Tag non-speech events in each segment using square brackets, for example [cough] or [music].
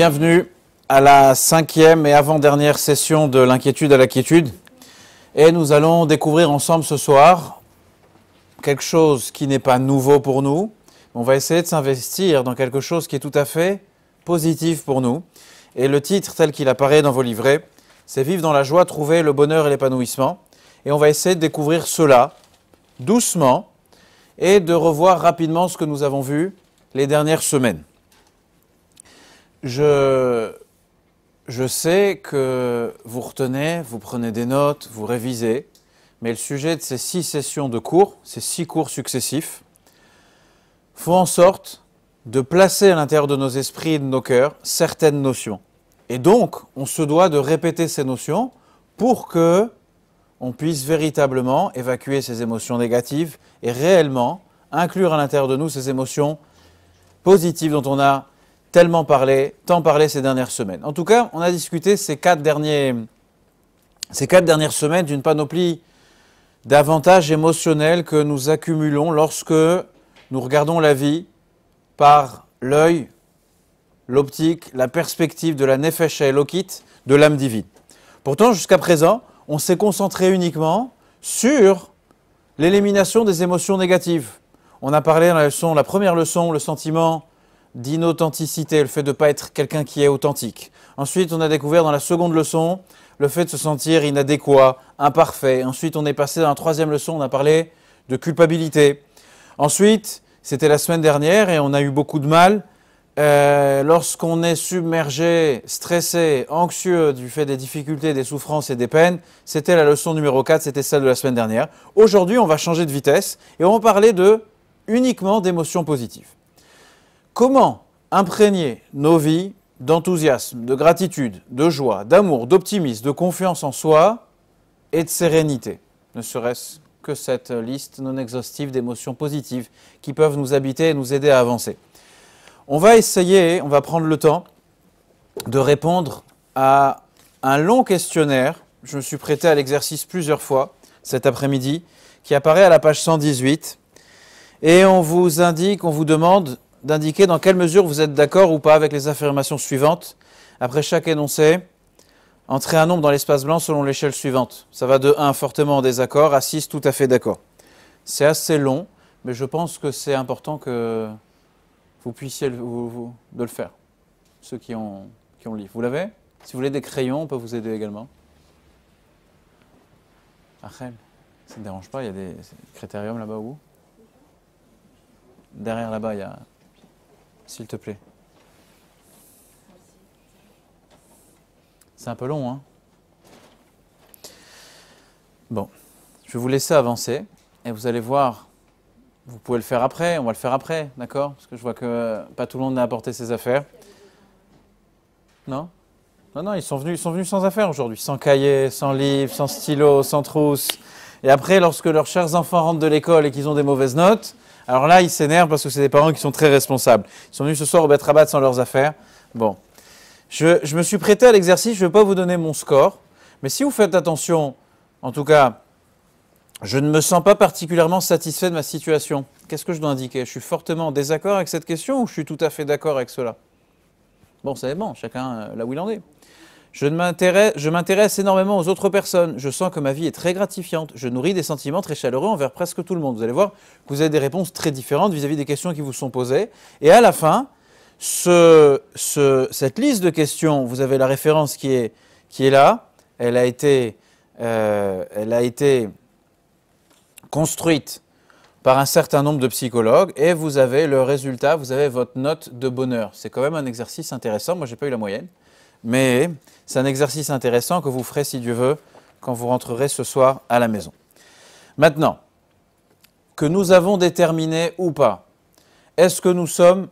Bienvenue à la cinquième et avant-dernière session de l'inquiétude à l'inquiétude. Et nous allons découvrir ensemble ce soir quelque chose qui n'est pas nouveau pour nous. On va essayer de s'investir dans quelque chose qui est tout à fait positif pour nous. Et le titre tel qu'il apparaît dans vos livrets, c'est Vivre dans la joie, trouver le bonheur et l'épanouissement. Et on va essayer de découvrir cela doucement et de revoir rapidement ce que nous avons vu les dernières semaines. Je, je sais que vous retenez, vous prenez des notes, vous révisez, mais le sujet de ces six sessions de cours, ces six cours successifs, font en sorte de placer à l'intérieur de nos esprits et de nos cœurs certaines notions. Et donc, on se doit de répéter ces notions pour que on puisse véritablement évacuer ces émotions négatives et réellement inclure à l'intérieur de nous ces émotions positives dont on a tellement parlé, tant parlé ces dernières semaines. En tout cas, on a discuté ces quatre, derniers, ces quatre dernières semaines d'une panoplie d'avantages émotionnels que nous accumulons lorsque nous regardons la vie par l'œil, l'optique, la perspective de la et l'okit de l'âme divine. Pourtant, jusqu'à présent, on s'est concentré uniquement sur l'élimination des émotions négatives. On a parlé dans la leçon, la première leçon, le sentiment d'inauthenticité, le fait de ne pas être quelqu'un qui est authentique. Ensuite, on a découvert dans la seconde leçon le fait de se sentir inadéquat, imparfait. Ensuite, on est passé dans la troisième leçon, on a parlé de culpabilité. Ensuite, c'était la semaine dernière et on a eu beaucoup de mal. Euh, lorsqu'on est submergé, stressé, anxieux du fait des difficultés, des souffrances et des peines, c'était la leçon numéro 4, c'était celle de la semaine dernière. Aujourd'hui, on va changer de vitesse et on va parler de uniquement d'émotions positives. Comment imprégner nos vies d'enthousiasme, de gratitude, de joie, d'amour, d'optimisme, de confiance en soi et de sérénité Ne serait-ce que cette liste non exhaustive d'émotions positives qui peuvent nous habiter et nous aider à avancer. On va essayer, on va prendre le temps de répondre à un long questionnaire. Je me suis prêté à l'exercice plusieurs fois cet après-midi, qui apparaît à la page 118. Et on vous indique, on vous demande d'indiquer dans quelle mesure vous êtes d'accord ou pas avec les affirmations suivantes. Après chaque énoncé, entrez un nombre dans l'espace blanc selon l'échelle suivante. Ça va de 1 fortement en désaccord à 6 tout à fait d'accord. C'est assez long, mais je pense que c'est important que vous puissiez le, vous, de le faire, ceux qui ont, qui ont le livre. Vous l'avez Si vous voulez des crayons, on peut vous aider également. Achel, ça ne dérange pas, il y a des critériums là-bas où Derrière là-bas, il y a s'il te plaît. C'est un peu long, hein Bon, je vais vous laisser avancer et vous allez voir. Vous pouvez le faire après, on va le faire après, d'accord Parce que je vois que pas tout le monde a apporté ses affaires. Non Non, non, ils sont venus, ils sont venus sans affaires aujourd'hui, sans cahier, sans livre, sans stylo, sans trousse. Et après, lorsque leurs chers enfants rentrent de l'école et qu'ils ont des mauvaises notes, alors là, ils s'énervent parce que c'est des parents qui sont très responsables. Ils sont venus ce soir au Betrabat sans leurs affaires. Bon. Je, me suis prêté à l'exercice, je ne vais pas vous donner mon score. Mais si vous faites attention, en tout cas, je ne me sens pas particulièrement satisfait de ma situation. Qu'est-ce que je dois indiquer Je suis fortement désaccord avec cette question ou je suis tout à fait d'accord avec cela Bon, c'est bon, chacun euh, là où il en est. Je m'intéresse énormément aux autres personnes. Je sens que ma vie est très gratifiante. Je nourris des sentiments très chaleureux envers presque tout le monde. Vous allez voir que vous avez des réponses très différentes vis-à-vis des questions qui vous sont posées. Et à la fin, ce, ce, cette liste de questions, vous avez la référence qui est, qui est là. Elle a été, euh, elle a été construite par un certain nombre de psychologues et vous avez le résultat, vous avez votre note de bonheur. C'est quand même un exercice intéressant. Moi, j'ai pas eu la moyenne, mais c'est un exercice intéressant que vous ferez, si Dieu veut, quand vous rentrerez ce soir à la maison. Maintenant, que nous avons déterminé ou pas, est-ce que nous sommes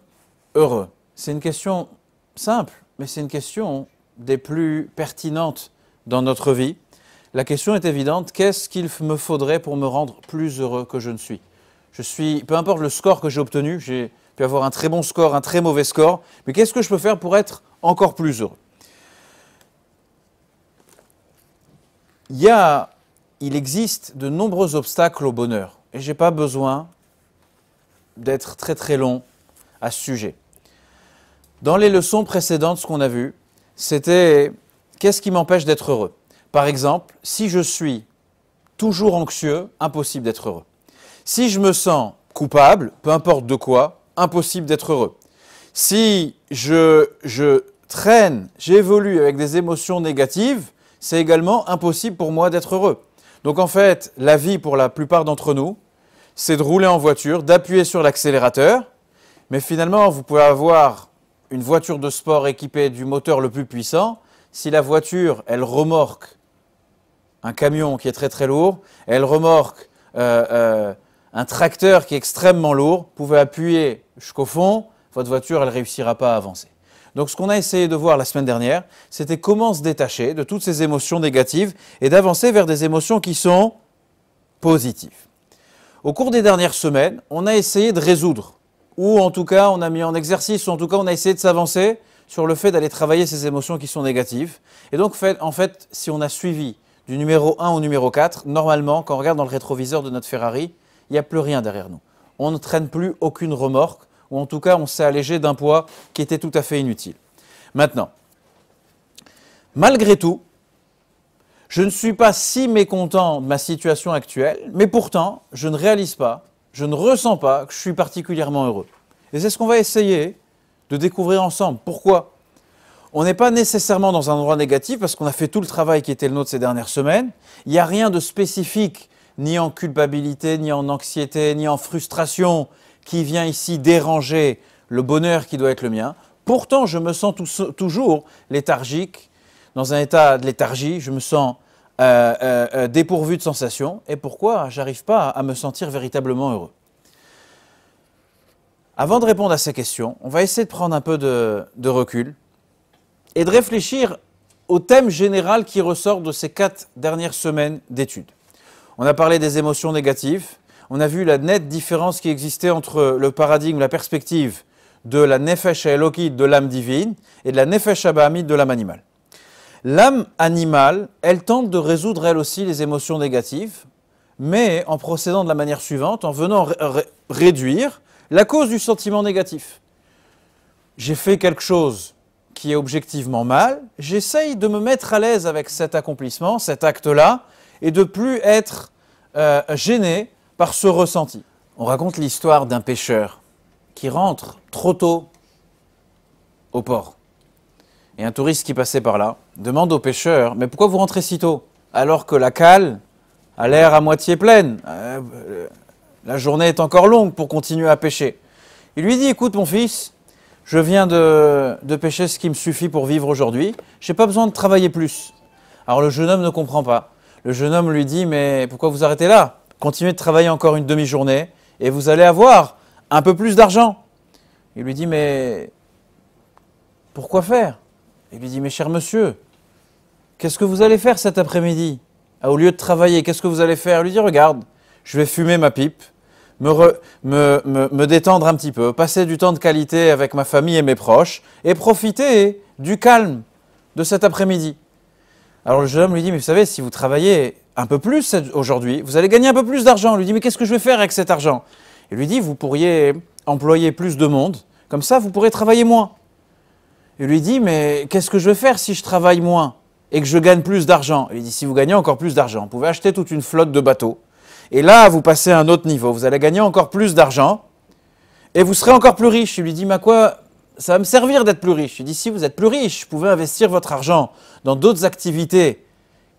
heureux C'est une question simple, mais c'est une question des plus pertinentes dans notre vie. La question est évidente, qu'est-ce qu'il me faudrait pour me rendre plus heureux que je ne suis Je suis, peu importe le score que j'ai obtenu, j'ai pu avoir un très bon score, un très mauvais score, mais qu'est-ce que je peux faire pour être encore plus heureux il, il existe de nombreux obstacles au bonheur. Et je n'ai pas besoin d'être très très long à ce sujet. Dans les leçons précédentes, ce qu'on a vu, c'était qu'est-ce qui m'empêche d'être heureux Par exemple, si je suis toujours anxieux, impossible d'être heureux. Si je me sens coupable, peu importe de quoi, impossible d'être heureux. Si je traîne, j'évolue avec des émotions négatives, c'est également impossible pour moi d'être heureux. Donc en fait, la vie pour la plupart d'entre nous, c'est de rouler en voiture, d'appuyer sur l'accélérateur, mais finalement, vous pouvez avoir une voiture de sport équipée du moteur le plus puissant, si la voiture, elle remorque un camion qui est très très lourd, elle remorque euh, euh, un tracteur qui est extrêmement lourd, vous pouvez appuyer jusqu'au fond, votre voiture, elle ne réussira pas à avancer. Donc ce qu'on a essayé de voir la semaine dernière, c'était comment se détacher de toutes ces émotions négatives et d'avancer vers des émotions qui sont positives. Au cours des dernières semaines, on a essayé de résoudre, ou en tout cas on a mis en exercice, ou en tout cas on a essayé de s'avancer sur le fait d'aller travailler ces émotions qui sont négatives. Et donc en fait, si on a suivi du numéro 1 au numéro 4, normalement, quand on regarde dans le rétroviseur de notre Ferrari, il n'y a plus rien derrière nous. On ne traîne plus aucune remorque ou en tout cas on s'est allégé d'un poids qui était tout à fait inutile. Maintenant, malgré tout, je ne suis pas si mécontent de ma situation actuelle, mais pourtant, je ne réalise pas, je ne ressens pas que je suis particulièrement heureux. Et c'est ce qu'on va essayer de découvrir ensemble. Pourquoi On n'est pas nécessairement dans un endroit négatif parce qu'on a fait tout le travail qui était le nôtre ces dernières semaines. Il n'y a rien de spécifique, ni en culpabilité, ni en anxiété, ni en frustration, qui vient ici déranger le bonheur qui doit être le mien. Pourtant, je me sens toujours léthargique, dans un état de léthargie, je me sens euh, euh, euh, dépourvu de sensations. Et pourquoi j'arrive pas à me sentir véritablement heureux Avant de répondre à ces questions, on va essayer de prendre un peu de recul et de réfléchir au thème général qui ressort de ces quatre dernières semaines d'études. On a parlé des émotions négatives, on a vu la nette différence qui existait entre le paradigme, la perspective de la nefesh Elokit de l'âme divine et de la nefesh abahamite de l'âme animale. L'âme animale, elle tente de résoudre elle aussi les émotions négatives, mais en procédant de la manière suivante, en venant réduire la cause du sentiment négatif. J'ai fait quelque chose qui est objectivement mal, j'essaye de me mettre à l'aise avec cet accomplissement, cet acte-là, et de plus être euh, gêné par ce ressenti. On raconte l'histoire d'un pêcheur qui rentre trop tôt au port. Et un touriste qui passait par là demande au pêcheur Mais pourquoi vous rentrez si tôt Alors que la cale a l'air à moitié pleine. Euh, euh, la journée est encore longue pour continuer à pêcher. Il lui dit Écoute, mon fils, je viens de, pêcher ce qui me suffit pour vivre aujourd'hui. Je n'ai pas besoin de travailler plus. Alors le jeune homme ne comprend pas. Le jeune homme lui dit Mais pourquoi vous arrêtez là continuez de travailler encore une demi-journée et vous allez avoir un peu plus d'argent. Il lui dit, mais pourquoi faire Il lui dit, mais cher monsieur, qu'est-ce que vous allez faire cet après-midi ah, Au lieu de travailler, qu'est-ce que vous allez faire Il lui dit, regarde, je vais fumer ma pipe, me, me, me détendre un petit peu, passer du temps de qualité avec ma famille et mes proches et profiter du calme de cet après-midi. Alors le jeune homme lui dit, mais vous savez, si vous travaillez un peu plus aujourd'hui, vous allez gagner un peu plus d'argent. Il lui dit, mais qu'est-ce que je vais faire avec cet argent Il lui dit, vous pourriez employer plus de monde, comme ça vous pourrez travailler moins. Il lui dit, mais qu'est-ce que je vais faire si je travaille moins et que je gagne plus d'argent Il lui dit, si vous gagnez encore plus d'argent, vous pouvez acheter toute une flotte de bateaux. Et là, vous passez à un autre niveau, vous allez gagner encore plus d'argent et vous serez encore plus riche. Il lui dit, mais à quoi ça va me servir d'être plus riche Il dit, si vous êtes plus riche, vous pouvez investir votre argent dans d'autres activités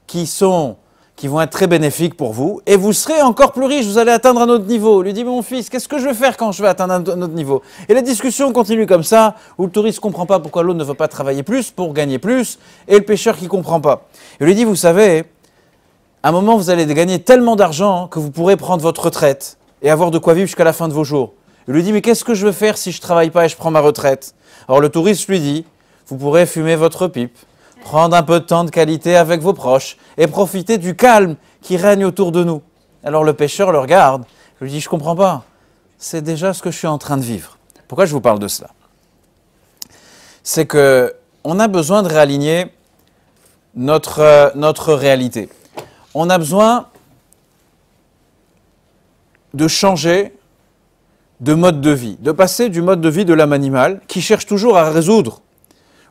qui sont qui vont être très bénéfiques pour vous. Et vous serez encore plus riche, vous allez atteindre un autre niveau. Lui dit, mon fils, qu'est-ce que je vais faire quand je vais atteindre un autre niveau Et la discussion continue comme ça, où le touriste ne comprend pas pourquoi l'autre ne veut pas travailler plus pour gagner plus, et le pêcheur qui ne comprend pas. Il lui dit, vous savez, à un moment, vous allez gagner tellement d'argent que vous pourrez prendre votre retraite et avoir de quoi vivre jusqu'à la fin de vos jours. Il lui dit, mais qu'est-ce que je vais faire si je ne travaille pas et je prends ma retraite Alors le touriste lui dit, vous pourrez fumer votre pipe Prendre un peu de temps de qualité avec vos proches et profiter du calme qui règne autour de nous. Alors le pêcheur le regarde, je lui dit Je comprends pas, c'est déjà ce que je suis en train de vivre. Pourquoi je vous parle de cela C'est que on a besoin de réaligner notre, euh, notre réalité. On a besoin de changer de mode de vie, de passer du mode de vie de l'âme animale qui cherche toujours à résoudre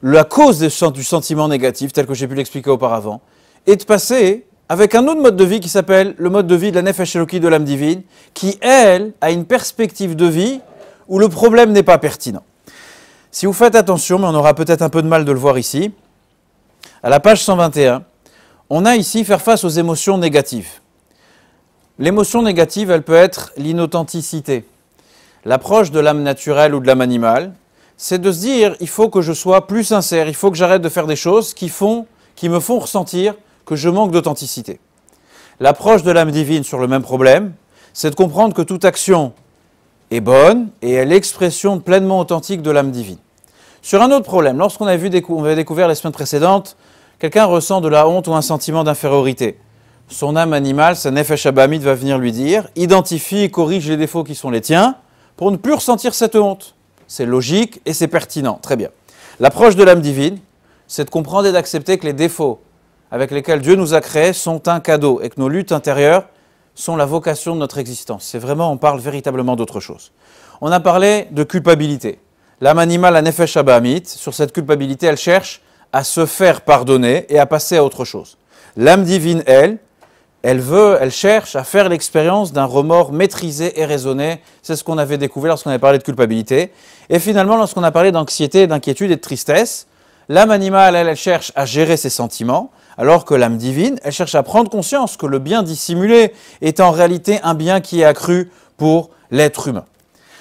la cause du sentiment négatif, tel que j'ai pu l'expliquer auparavant, est de passer avec un autre mode de vie qui s'appelle le mode de vie de la nef de l'âme divine, qui, elle, a une perspective de vie où le problème n'est pas pertinent. Si vous faites attention, mais on aura peut-être un peu de mal de le voir ici, à la page 121, on a ici faire face aux émotions négatives. L'émotion négative, elle peut être l'inauthenticité, l'approche de l'âme naturelle ou de l'âme animale, c'est de se dire, il faut que je sois plus sincère, il faut que j'arrête de faire des choses qui, font, qui me font ressentir que je manque d'authenticité. L'approche de l'âme divine sur le même problème, c'est de comprendre que toute action est bonne et est l'expression pleinement authentique de l'âme divine. Sur un autre problème, lorsqu'on avait, découvert les semaines précédentes, quelqu'un ressent de la honte ou un sentiment d'infériorité. Son âme animale, sa nefesh abamid va venir lui dire, identifie et corrige les défauts qui sont les tiens pour ne plus ressentir cette honte c'est logique et c'est pertinent. Très bien. L'approche de l'âme divine, c'est de comprendre et d'accepter que les défauts avec lesquels Dieu nous a créés sont un cadeau et que nos luttes intérieures sont la vocation de notre existence. C'est vraiment, on parle véritablement d'autre chose. On a parlé de culpabilité. L'âme animale, a Nefesh Abahamit, sur cette culpabilité, elle cherche à se faire pardonner et à passer à autre chose. L'âme divine, elle, elle veut, elle cherche à faire l'expérience d'un remords maîtrisé et raisonné. C'est ce qu'on avait découvert lorsqu'on avait parlé de culpabilité. Et finalement, lorsqu'on a parlé d'anxiété, d'inquiétude et de tristesse, l'âme animale, elle, elle cherche à gérer ses sentiments, alors que l'âme divine, elle cherche à prendre conscience que le bien dissimulé est en réalité un bien qui est accru pour l'être humain.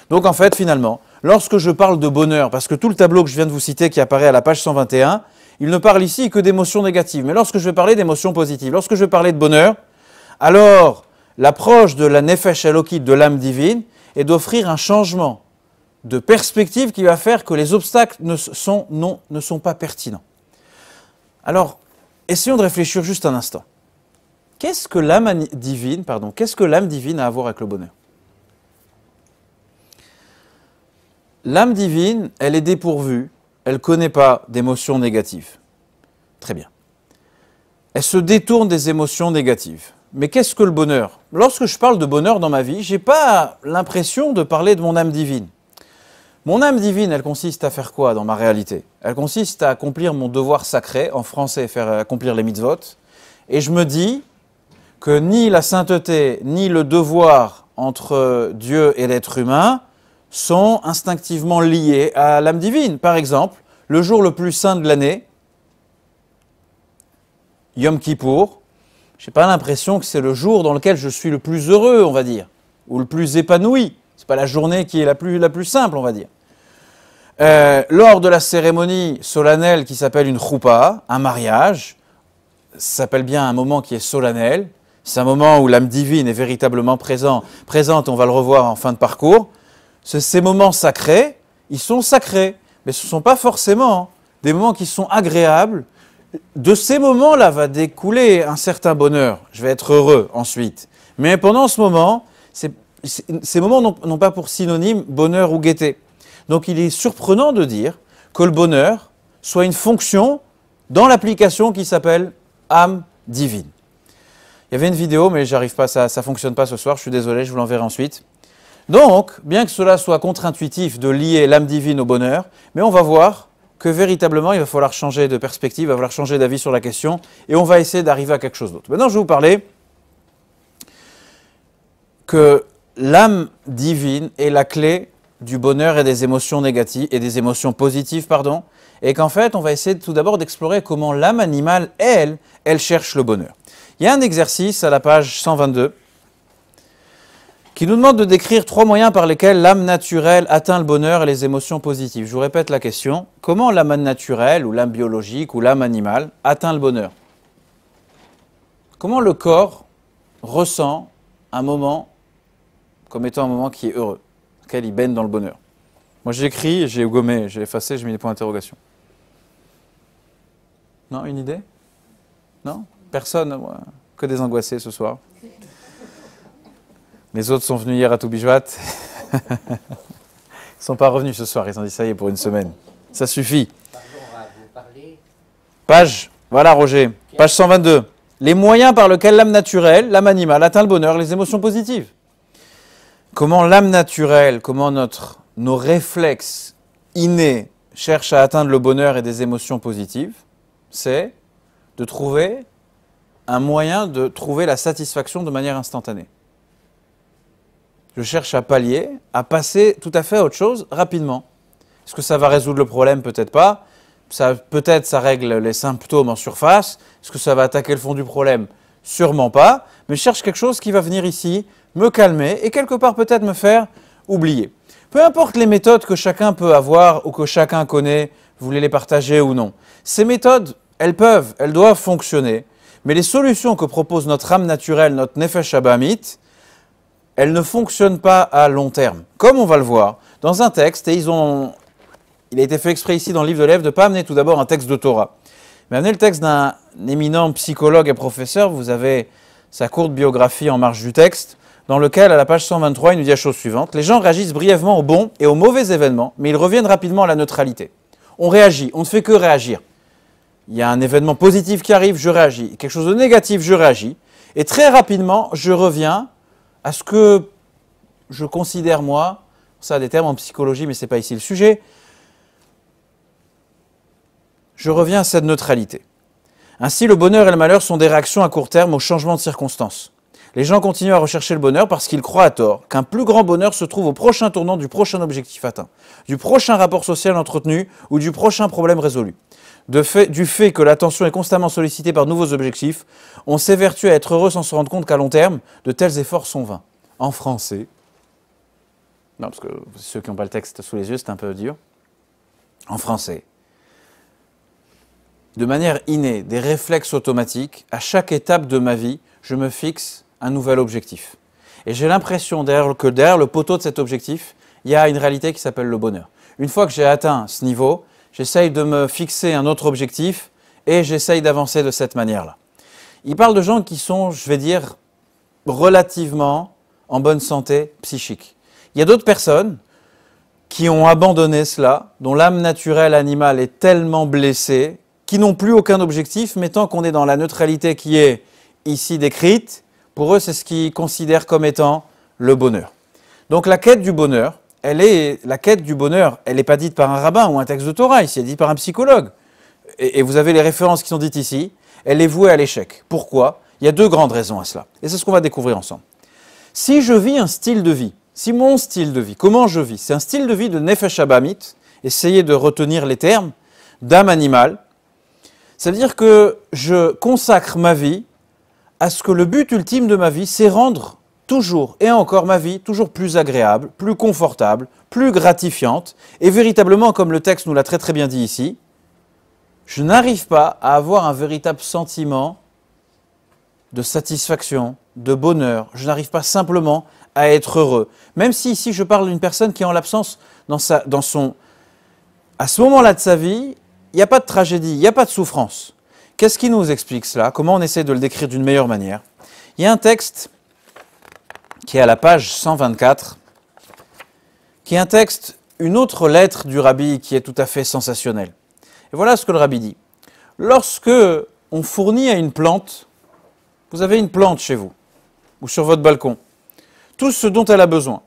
Donc en fait, finalement, lorsque je parle de bonheur, parce que tout le tableau que je viens de vous citer qui apparaît à la page 121, il ne parle ici que d'émotions négatives. Mais lorsque je vais parler d'émotions positives, lorsque je vais parler de bonheur, alors, l'approche de la Nefesh Elokit, de l'âme divine, est d'offrir un changement de perspective qui va faire que les obstacles ne sont, ne sont pas pertinents. Alors, essayons de réfléchir juste un instant. Qu'est-ce que l'âme divine, pardon, qu'est-ce que l'âme divine a à voir avec le bonheur L'âme divine, elle est dépourvue, elle ne connaît pas d'émotions négatives. Très bien. Elle se détourne des émotions négatives. Mais qu'est-ce que le bonheur Lorsque je parle de bonheur dans ma vie, je n'ai pas l'impression de parler de mon âme divine. Mon âme divine, elle consiste à faire quoi dans ma réalité Elle consiste à accomplir mon devoir sacré, en français, faire accomplir les mitzvot. Et je me dis que ni la sainteté, ni le devoir entre Dieu et l'être humain sont instinctivement liés à l'âme divine. Par exemple, le jour le plus saint de l'année, Yom Kippour, je n'ai pas l'impression que c'est le jour dans lequel je suis le plus heureux, on va dire, ou le plus épanoui. C'est pas la journée qui est la plus, la plus simple, on va dire. Euh, lors de la cérémonie solennelle qui s'appelle une choupa, un mariage, ça s'appelle bien un moment qui est solennel, c'est un moment où l'âme divine est véritablement présent, présente, on va le revoir en fin de parcours. Ces moments sacrés, ils sont sacrés, mais ce ne sont pas forcément des moments qui sont agréables, de ces moments-là va découler un certain bonheur. Je vais être heureux ensuite. Mais pendant ce moment, ces, moments n'ont pas pour synonyme bonheur ou gaieté. Donc il est surprenant de dire que le bonheur soit une fonction dans l'application qui s'appelle âme divine. Il y avait une vidéo, mais j'arrive pas, ça ne fonctionne pas ce soir, je suis désolé, je vous l'enverrai ensuite. Donc, bien que cela soit contre-intuitif de lier l'âme divine au bonheur, mais on va voir que véritablement, il va falloir changer de perspective, il va falloir changer d'avis sur la question, et on va essayer d'arriver à quelque chose d'autre. Maintenant, je vais vous parler que l'âme divine est la clé du bonheur et des émotions négatives et des émotions positives, pardon, et qu'en fait, on va essayer tout d'abord d'explorer comment l'âme animale, elle, elle cherche le bonheur. Il y a un exercice à la page 122 qui nous demande de décrire trois moyens par lesquels l'âme naturelle atteint le bonheur et les émotions positives. Je vous répète la question. Comment l'âme naturelle, ou l'âme biologique, ou l'âme animale, atteint le bonheur Comment le corps ressent un moment comme étant un moment qui est heureux, auquel il baigne dans le bonheur Moi j'ai écrit, j'ai gommé, j'ai effacé, j'ai mis des points d'interrogation. Non, une idée Non Personne, que des angoissés ce soir. Les autres sont venus hier à Toubijouat. [laughs] ils ne sont pas revenus ce soir. Ils ont dit ça y est pour une semaine. Ça suffit. Page, voilà Roger, page 122. Les moyens par lesquels l'âme naturelle, l'âme animale, atteint le bonheur, les émotions positives. Comment l'âme naturelle, comment notre, nos réflexes innés cherchent à atteindre le bonheur et des émotions positives, c'est de trouver un moyen de trouver la satisfaction de manière instantanée je cherche à pallier, à passer tout à fait à autre chose rapidement. Est-ce que ça va résoudre le problème Peut-être pas. Ça, peut-être ça règle les symptômes en surface. Est-ce que ça va attaquer le fond du problème Sûrement pas. Mais je cherche quelque chose qui va venir ici, me calmer et quelque part peut-être me faire oublier. Peu importe les méthodes que chacun peut avoir ou que chacun connaît, vous voulez les partager ou non. Ces méthodes, elles peuvent, elles doivent fonctionner. Mais les solutions que propose notre âme naturelle, notre nefesh habamit elle ne fonctionne pas à long terme. Comme on va le voir dans un texte, et ils ont, il a été fait exprès ici dans le livre de l'Ève de ne pas amener tout d'abord un texte de Torah, mais amener le texte d'un éminent psychologue et professeur. Vous avez sa courte biographie en marge du texte, dans lequel, à la page 123, il nous dit la chose suivante. Les gens réagissent brièvement aux bons et aux mauvais événements, mais ils reviennent rapidement à la neutralité. On réagit, on ne fait que réagir. Il y a un événement positif qui arrive, je réagis. Quelque chose de négatif, je réagis. Et très rapidement, je reviens à ce que je considère, moi, ça a des termes en psychologie, mais ce n'est pas ici le sujet, je reviens à cette neutralité. Ainsi, le bonheur et le malheur sont des réactions à court terme au changement de circonstances. Les gens continuent à rechercher le bonheur parce qu'ils croient à tort qu'un plus grand bonheur se trouve au prochain tournant du prochain objectif atteint, du prochain rapport social entretenu ou du prochain problème résolu du fait que l'attention est constamment sollicitée par de nouveaux objectifs, on s'évertue à être heureux sans se rendre compte qu'à long terme, de tels efforts sont vains. En français, non, parce que ceux qui n'ont pas le texte sous les yeux, c'est un peu dur. En français, de manière innée, des réflexes automatiques, à chaque étape de ma vie, je me fixe un nouvel objectif. Et j'ai l'impression que derrière le poteau de cet objectif, il y a une réalité qui s'appelle le bonheur. Une fois que j'ai atteint ce niveau, j'essaye de me fixer un autre objectif et j'essaye d'avancer de cette manière-là. Il parle de gens qui sont, je vais dire, relativement en bonne santé psychique. Il y a d'autres personnes qui ont abandonné cela, dont l'âme naturelle animale est tellement blessée, qui n'ont plus aucun objectif, mais tant qu'on est dans la neutralité qui est ici décrite, pour eux c'est ce qu'ils considèrent comme étant le bonheur. Donc la quête du bonheur, elle est la quête du bonheur. Elle n'est pas dite par un rabbin ou un texte de Torah ici, elle est dite par un psychologue. Et, vous avez les références qui sont dites ici. Elle est vouée à l'échec. Pourquoi Il y a deux grandes raisons à cela. Et c'est ce qu'on va découvrir ensemble. Si je vis un style de vie, si mon style de vie, comment je vis, c'est un style de vie de Nefesh Abamit, essayez de retenir les termes, d'âme animale, cest à dire que je consacre ma vie à ce que le but ultime de ma vie, c'est rendre toujours et encore ma vie toujours plus agréable, plus confortable, plus gratifiante, et véritablement, comme le texte nous l'a très très bien dit ici, je n'arrive pas à avoir un véritable sentiment de satisfaction, de bonheur. Je n'arrive pas simplement à être heureux. Même si ici je parle d'une personne qui est en l'absence dans, sa, dans son... À ce moment-là de sa vie, il n'y a pas de tragédie, il n'y a pas de souffrance. Qu'est-ce qui nous explique cela Comment on essaie de le décrire d'une meilleure manière Il y a un texte qui est à la page 124, qui est un texte, une autre lettre du rabbi qui est tout à fait sensationnelle. Et voilà ce que le rabbi dit. Lorsque on fournit à une plante, vous avez une plante chez vous, ou sur votre balcon, tout ce dont elle a besoin,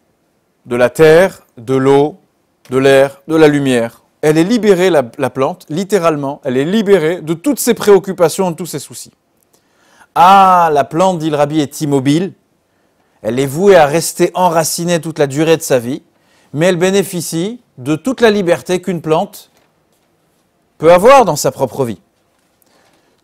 de la terre, de l'eau, de l'air, de la lumière. Elle est libérée, la, la, plante, littéralement, elle est libérée de toutes ses préoccupations, de tous ses soucis. Ah, la plante, dit le rabbi, est immobile, elle est vouée à rester enracinée toute la durée de sa vie, mais elle bénéficie de toute la liberté qu'une plante peut avoir dans sa propre vie.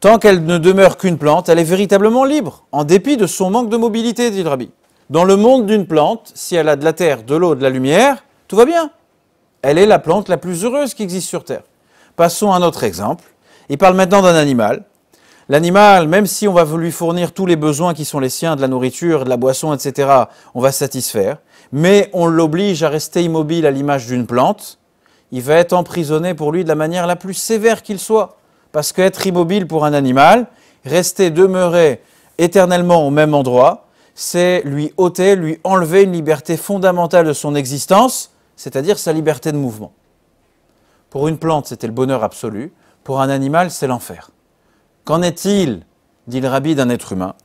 Tant qu'elle ne demeure qu'une plante, elle est véritablement libre, en dépit de son manque de mobilité, dit rabbi. Dans le monde d'une plante, si elle a de la terre, de l'eau, de la lumière, tout va bien. Elle est la plante la plus heureuse qui existe sur Terre. Passons à un autre exemple. Il parle maintenant d'un animal L'animal, même si on va lui fournir tous les besoins qui sont les siens, de la nourriture, de la boisson, etc., on va satisfaire, mais on l'oblige à rester immobile à l'image d'une plante, il va être emprisonné pour lui de la manière la plus sévère qu'il soit. Parce qu'être immobile pour un animal, rester demeurer éternellement au même endroit, c'est lui ôter, lui enlever une liberté fondamentale de son existence, c'est-à-dire sa liberté de mouvement. Pour une plante, c'était le bonheur absolu, pour un animal, c'est l'enfer. Qu'en est-il dit le rabbi d'un être humain.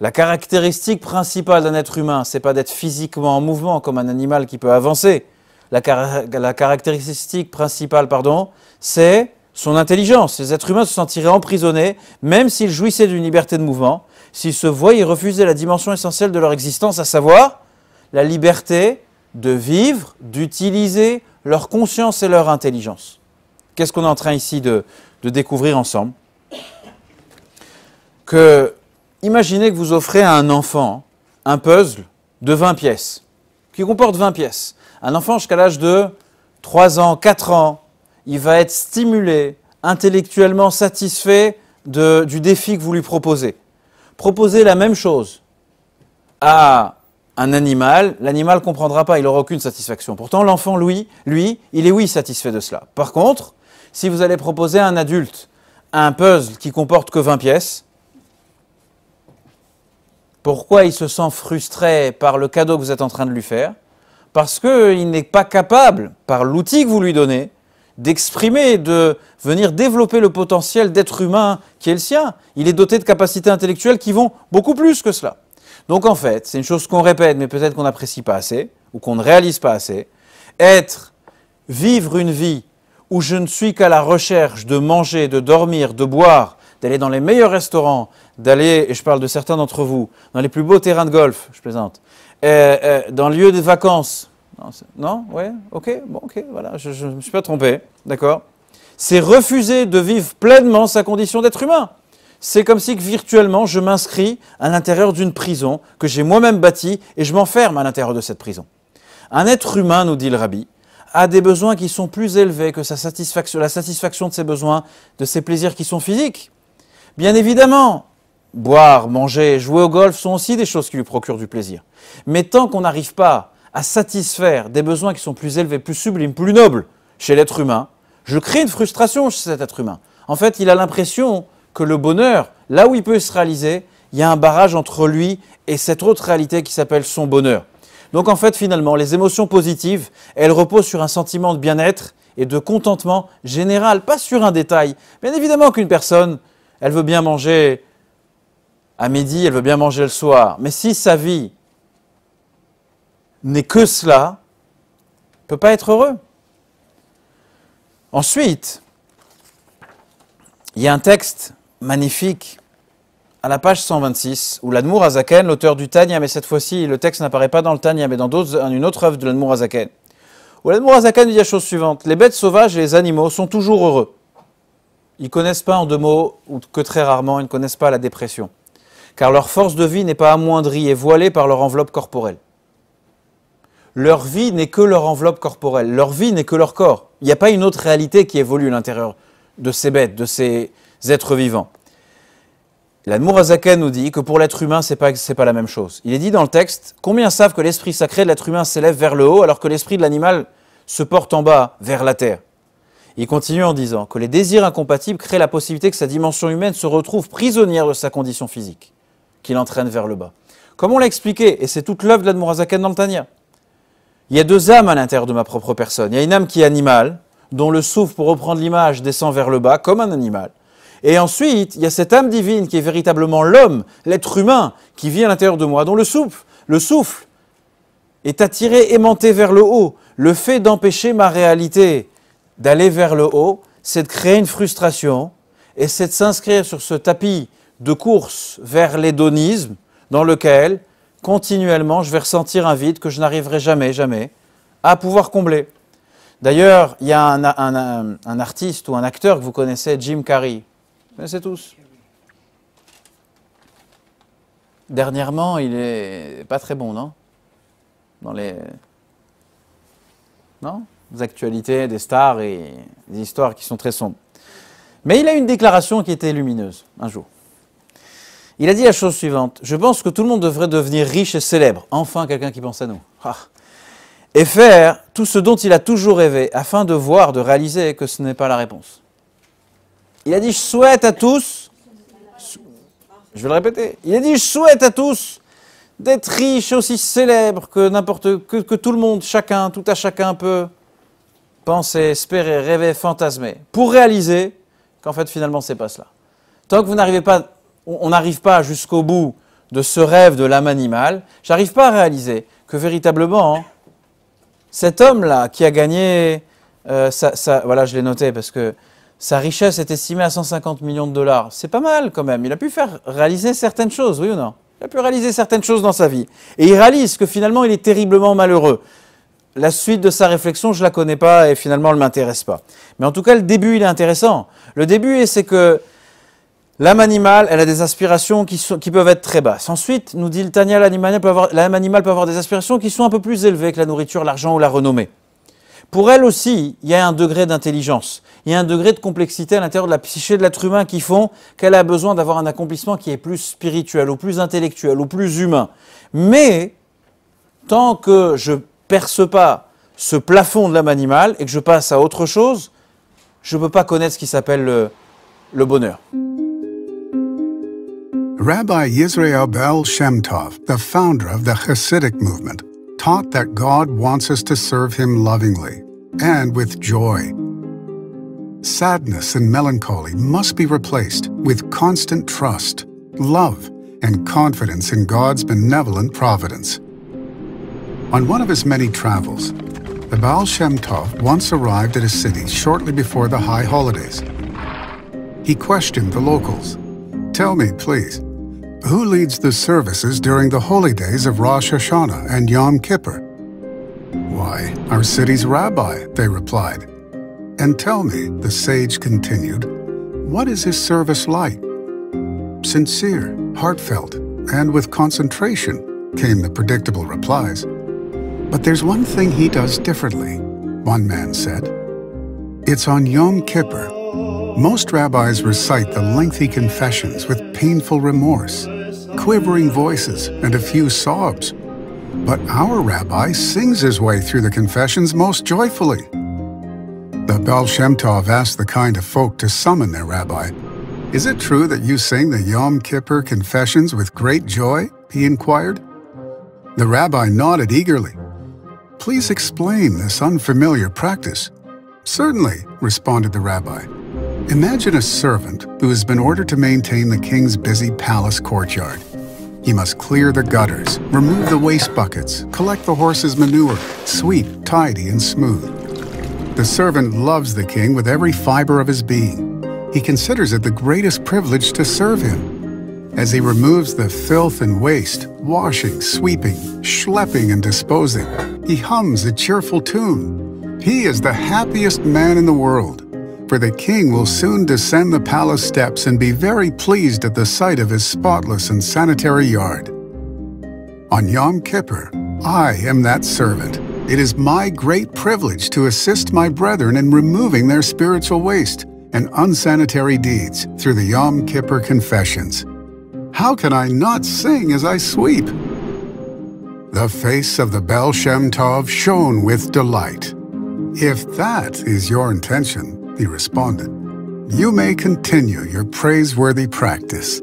La caractéristique principale d'un être humain, n'est pas d'être physiquement en mouvement comme un animal qui peut avancer. La, caractéristique principale, pardon, c'est son intelligence. Les êtres humains se sentiraient emprisonnés, même s'ils jouissaient d'une liberté de mouvement, s'ils se voyaient refuser la dimension essentielle de leur existence, à savoir la liberté de vivre, d'utiliser leur conscience et leur intelligence. Qu'est-ce qu'on est en train ici de découvrir ensemble que, imaginez que vous offrez à un enfant un puzzle de 20 pièces, qui comporte 20 pièces. Un enfant jusqu'à l'âge de 3 ans, 4 ans, il va être stimulé, intellectuellement satisfait du défi que vous lui proposez. Proposez la même chose à un animal, l'animal ne comprendra pas, il n'aura aucune satisfaction. Pourtant, l'enfant, lui, lui, il est oui satisfait de cela. Par contre, si vous allez proposer à un adulte un puzzle qui comporte que 20 pièces, pourquoi il se sent frustré par le cadeau que vous êtes en train de lui faire Parce qu'il n'est pas capable, par l'outil que vous lui donnez, d'exprimer, de venir développer le potentiel d'être humain qui est le sien. Il est doté de capacités intellectuelles qui vont beaucoup plus que cela. Donc en fait, c'est une chose qu'on répète, mais peut-être qu'on n'apprécie pas assez, ou qu'on ne réalise pas assez. Être, vivre une vie où je ne suis qu'à la recherche de manger, de dormir, de boire, d'aller dans les meilleurs restaurants, d'aller, et je parle de certains d'entre vous, dans les plus beaux terrains de golf, je plaisante, euh, dans le lieu de vacances. Non, non Ouais Ok Bon, ok, voilà, je ne me suis pas trompé, d'accord C'est refuser de vivre pleinement sa condition d'être humain. C'est comme si virtuellement, je m'inscris à l'intérieur d'une prison que j'ai moi-même bâtie et je m'enferme à l'intérieur de cette prison. Un être humain, nous dit le rabbi, a des besoins qui sont plus élevés que sa satisfaction, la satisfaction de ses besoins, de ses plaisirs qui sont physiques. Bien évidemment, boire, manger, jouer au golf sont aussi des choses qui lui procurent du plaisir. Mais tant qu'on n'arrive pas à satisfaire des besoins qui sont plus élevés, plus sublimes, plus nobles chez l'être humain, je crée une frustration chez cet être humain. En fait, il a l'impression que le bonheur, là où il peut se réaliser, il y a un barrage entre lui et cette autre réalité qui s'appelle son bonheur. Donc en fait, finalement, les émotions positives, elles reposent sur un sentiment de bien-être et de contentement général, pas sur un détail. Bien évidemment qu'une personne elle veut bien manger à midi, elle veut bien manger le soir. Mais si sa vie n'est que cela, elle ne peut pas être heureux. Ensuite, il y a un texte magnifique à la page 126 où l'Admour Azaken, l'auteur du Tanya, mais cette fois-ci le texte n'apparaît pas dans le Tanya, mais dans une autre œuvre de l'Admour Azaken, où l'Admour Azaken dit la chose suivante Les bêtes sauvages et les animaux sont toujours heureux. Ils ne connaissent pas en deux mots, ou que très rarement, ils ne connaissent pas la dépression. Car leur force de vie n'est pas amoindrie et voilée par leur enveloppe corporelle. Leur vie n'est que leur enveloppe corporelle. Leur vie n'est que leur corps. Il n'y a pas une autre réalité qui évolue à l'intérieur de ces bêtes, de ces êtres vivants. L'amour Azaken nous dit que pour l'être humain, ce n'est pas, pas la même chose. Il est dit dans le texte Combien savent que l'esprit sacré de l'être humain s'élève vers le haut alors que l'esprit de l'animal se porte en bas vers la terre il continue en disant que les désirs incompatibles créent la possibilité que sa dimension humaine se retrouve prisonnière de sa condition physique, qui l'entraîne vers le bas. Comme on l'a expliqué, et c'est toute l'œuvre de l'Admorazaken dans il y a deux âmes à l'intérieur de ma propre personne. Il y a une âme qui est animale, dont le souffle, pour reprendre l'image, descend vers le bas, comme un animal. Et ensuite, il y a cette âme divine qui est véritablement l'homme, l'être humain, qui vit à l'intérieur de moi, dont le souffle, le souffle est attiré, aimanté vers le haut. Le fait d'empêcher ma réalité d'aller vers le haut, c'est de créer une frustration et c'est de s'inscrire sur ce tapis de course vers l'hédonisme dans lequel continuellement je vais ressentir un vide que je n'arriverai jamais, jamais à pouvoir combler. D'ailleurs, il y a un, artiste ou un acteur que vous connaissez, Jim Carrey. Vous connaissez tous. Dernièrement, il est pas très bon, non Dans les. Non des actualités, des stars et des histoires qui sont très sombres. Mais il a une déclaration qui était lumineuse un jour. Il a dit la chose suivante Je pense que tout le monde devrait devenir riche et célèbre. Enfin, quelqu'un qui pense à nous. Ah. Et faire tout ce dont il a toujours rêvé, afin de voir, de réaliser que ce n'est pas la réponse. Il a dit Je souhaite à tous. Je vais le répéter. Il a dit Je souhaite à tous d'être riche, aussi célèbre que n'importe que, que tout le monde, chacun, tout à chacun peut, penser, espérer, rêver, fantasmer, pour réaliser qu'en fait finalement c'est pas cela. Tant que vous n'arrivez pas, on n'arrive pas jusqu'au bout de ce rêve de l'âme animale, j'arrive pas à réaliser que véritablement hein, cet homme-là qui a gagné, euh, voilà je l'ai noté parce que sa richesse est estimée à 150 millions de dollars, c'est pas mal quand même, il a pu faire réaliser certaines choses, oui ou non il a pu réaliser certaines choses dans sa vie. Et il réalise que finalement, il est terriblement malheureux la suite de sa réflexion, je ne la connais pas et finalement, elle ne m'intéresse pas. Mais en tout cas, le début, il est intéressant. Le début, c'est que l'âme animale, elle a des aspirations qui, peuvent être très basses. Ensuite, nous dit le Tania, l'âme animale peut avoir des aspirations qui sont un peu plus élevées que la nourriture, l'argent ou la renommée. Pour elle aussi, il y a un degré d'intelligence, il y a un degré de complexité à l'intérieur de la psyché de l'être humain qui font qu'elle a besoin d'avoir un accomplissement qui est plus spirituel, ou plus intellectuel, ou plus humain. Mais tant que je perce pas ce plafond de l'âme animale et que je passe à autre chose, je ne peux pas connaître ce qui s'appelle le, le, bonheur. Rabbi Yisrael Bel Shemtov, the founder of the Hasidic movement, taught that God wants us to serve him lovingly and with joy. Sadness and melancholy must be replaced with constant trust, love, and confidence in God's benevolent providence. On one of his many travels, the Baal Shem Tov once arrived at a city shortly before the high holidays. He questioned the locals. Tell me, please, who leads the services during the holy days of Rosh Hashanah and Yom Kippur? Why, our city's rabbi, they replied. And tell me, the sage continued, what is his service like? Sincere, heartfelt, and with concentration, came the predictable replies. But there's one thing he does differently, one man said. It's on Yom Kippur. Most rabbis recite the lengthy confessions with painful remorse, quivering voices, and a few sobs. But our rabbi sings his way through the confessions most joyfully. The Baal Shem Tov asked the kind of folk to summon their rabbi. Is it true that you sing the Yom Kippur confessions with great joy? he inquired. The rabbi nodded eagerly please explain this unfamiliar practice? Certainly, responded the rabbi. Imagine a servant who has been ordered to maintain the king's busy palace courtyard. He must clear the gutters, remove the waste buckets, collect the horse's manure, sweep, tidy, and smooth. The servant loves the king with every fiber of his being. He considers it the greatest privilege to serve him. As he removes the filth and waste, washing, sweeping, schlepping, and disposing, he hums a cheerful tune. He is the happiest man in the world, for the king will soon descend the palace steps and be very pleased at the sight of his spotless and sanitary yard. On Yom Kippur, I am that servant. It is my great privilege to assist my brethren in removing their spiritual waste and unsanitary deeds through the Yom Kippur Confessions. How can I not sing as I sweep? the face of the Bel Shem Tov shone with delight. If that is your intention, he responded, you may continue your praiseworthy practice.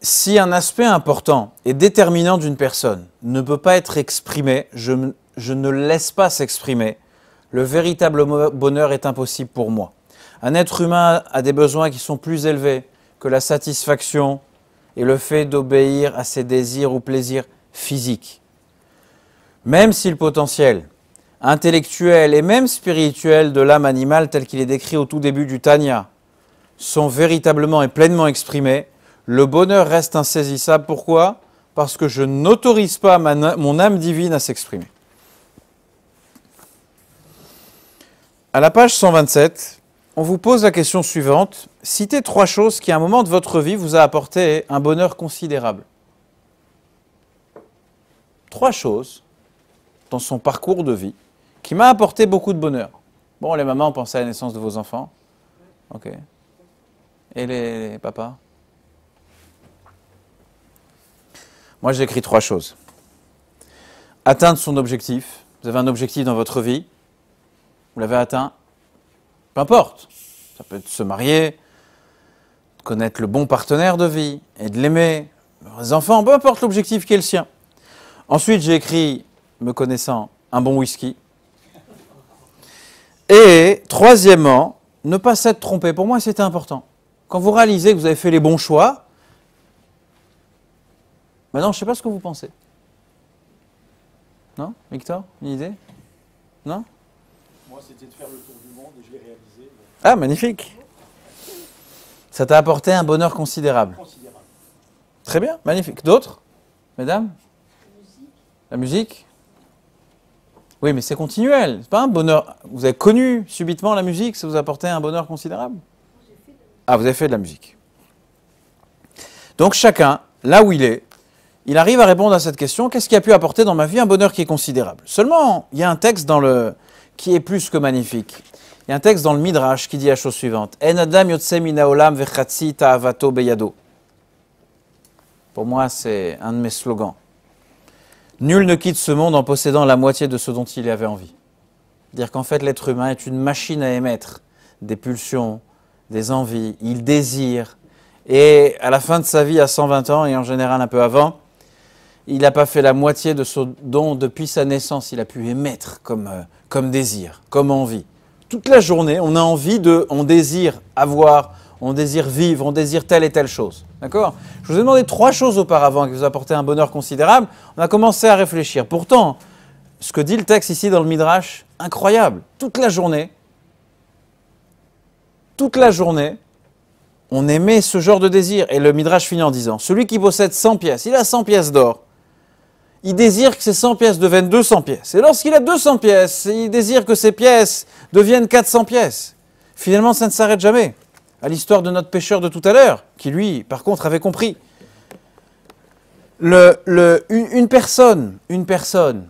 Si un aspect important et déterminant d'une personne ne peut pas être exprimé, je, je ne laisse pas s'exprimer, le véritable bonheur est impossible pour moi. Un être humain a des besoins qui sont plus élevés que la satisfaction et le fait d'obéir à ses désirs ou plaisirs physiques. Même si le potentiel intellectuel et même spirituel de l'âme animale tel qu'il est décrit au tout début du Tanya sont véritablement et pleinement exprimés, le bonheur reste insaisissable. Pourquoi Parce que je n'autorise pas mon âme divine à s'exprimer. À la page 127, on vous pose la question suivante. Citez trois choses qui, à un moment de votre vie, vous a apporté un bonheur considérable. Trois choses dans son parcours de vie qui m'a apporté beaucoup de bonheur. Bon, les mamans, pensez à la naissance de vos enfants. Ok. Et les, les papas Moi, j'écris trois choses. Atteindre son objectif. Vous avez un objectif dans votre vie. Vous l'avez atteint peu importe. Ça peut être se marier, connaître le bon partenaire de vie et de l'aimer, les enfants, peu importe l'objectif qui est le sien. Ensuite, j'ai écrit, me connaissant, un bon whisky. Et troisièmement, ne pas s'être trompé. Pour moi, c'était important. Quand vous réalisez que vous avez fait les bons choix, maintenant, je ne sais pas ce que vous pensez. Non Victor Une idée Non Moi, c'était de faire le tour ah, magnifique. Ça t'a apporté un bonheur considérable. Très bien, magnifique. D'autres, mesdames La musique. La musique Oui, mais c'est continuel. C'est pas un bonheur. Vous avez connu subitement la musique, ça vous a apporté un bonheur considérable Ah, vous avez fait de la musique. Donc chacun, là où il est, il arrive à répondre à cette question qu'est-ce qui a pu apporter dans ma vie un bonheur qui est considérable Seulement, il y a un texte dans le qui est plus que magnifique. Il y a un texte dans le Midrash qui dit la chose suivante En yotse beyado. Pour moi, c'est un de mes slogans. Nul ne quitte ce monde en possédant la moitié de ce dont il avait envie. Dire qu'en fait, l'être humain est une machine à émettre des pulsions, des envies, il désire. Et à la fin de sa vie, à 120 ans, et en général un peu avant, il n'a pas fait la moitié de ce dont, depuis sa naissance, il a pu émettre comme, euh, comme désir, comme envie toute la journée, on a envie de, on désire avoir, on désire vivre, on désire telle et telle chose. D'accord Je vous ai demandé trois choses auparavant qui vous apportaient un bonheur considérable. On a commencé à réfléchir. Pourtant, ce que dit le texte ici dans le Midrash, incroyable. Toute la journée, toute la journée, on émet ce genre de désir. Et le Midrash finit en disant, celui qui possède 100 pièces, il a 100 pièces d'or il désire que ces 100 pièces deviennent 200 pièces. Et lorsqu'il a 200 pièces, il désire que ces pièces deviennent 400 pièces. Finalement, ça ne s'arrête jamais. À l'histoire de notre pêcheur de tout à l'heure, qui lui, par contre, avait compris. Le, une, personne, une personne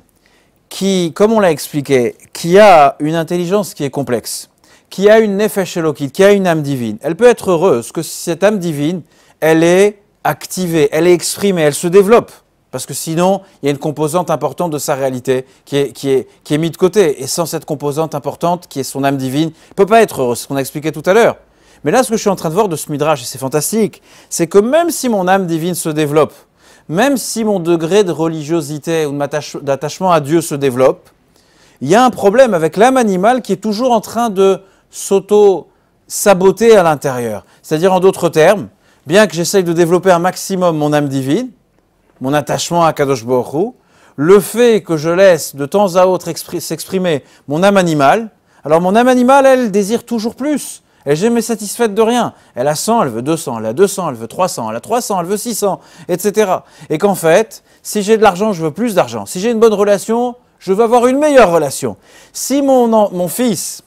qui, comme on l'a expliqué, qui a une intelligence qui est complexe, qui a une nefesh elokit, qui a une âme divine, elle peut être heureuse que cette âme divine, elle est activée, elle est exprimée, elle se développe. Parce que sinon, il y a une composante importante de sa réalité qui est, qui est, qui est mise de côté. Et sans cette composante importante qui est son âme divine, il ne peut pas être ce qu'on a expliqué tout à l'heure. Mais là, ce que je suis en train de voir de ce midrash, et c'est fantastique, c'est que même si mon âme divine se développe, même si mon degré de religiosité ou d'attachement à Dieu se développe, il y a un problème avec l'âme animale qui est toujours en train de s'auto-saboter à l'intérieur. C'est-à-dire, en d'autres termes, bien que j'essaye de développer un maximum mon âme divine, mon attachement à Kadosh Borou, le fait que je laisse de temps à autre s'exprimer mon âme animale, alors mon âme animale, elle désire toujours plus. Elle n'est jamais satisfaite de rien. Elle a 100, elle veut 200, elle a 200, elle veut 300, elle a 300, elle veut 600, etc. Et qu'en fait, si j'ai de l'argent, je veux plus d'argent. Si j'ai une bonne relation, je veux avoir une meilleure relation. Si mon, mon fils,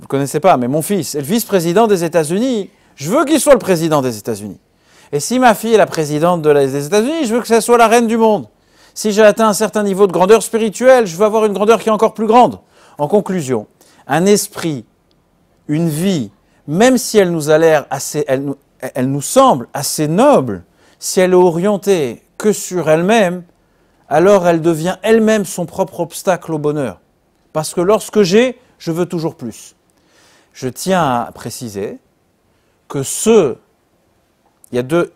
vous ne connaissez pas, mais mon fils est le vice-président des États-Unis, je veux qu'il soit le président des États-Unis. Et si ma fille est la présidente de des États-Unis, je veux que ça soit la reine du monde. Si j'ai atteint un certain niveau de grandeur spirituelle, je veux avoir une grandeur qui est encore plus grande. En conclusion, un esprit, une vie, même si elle nous a l'air assez, elle, elle nous semble assez noble, si elle est orientée que sur elle-même, alors elle devient elle-même son propre obstacle au bonheur. Parce que lorsque j'ai, je veux toujours plus. Je tiens à préciser que ceux il y a deux,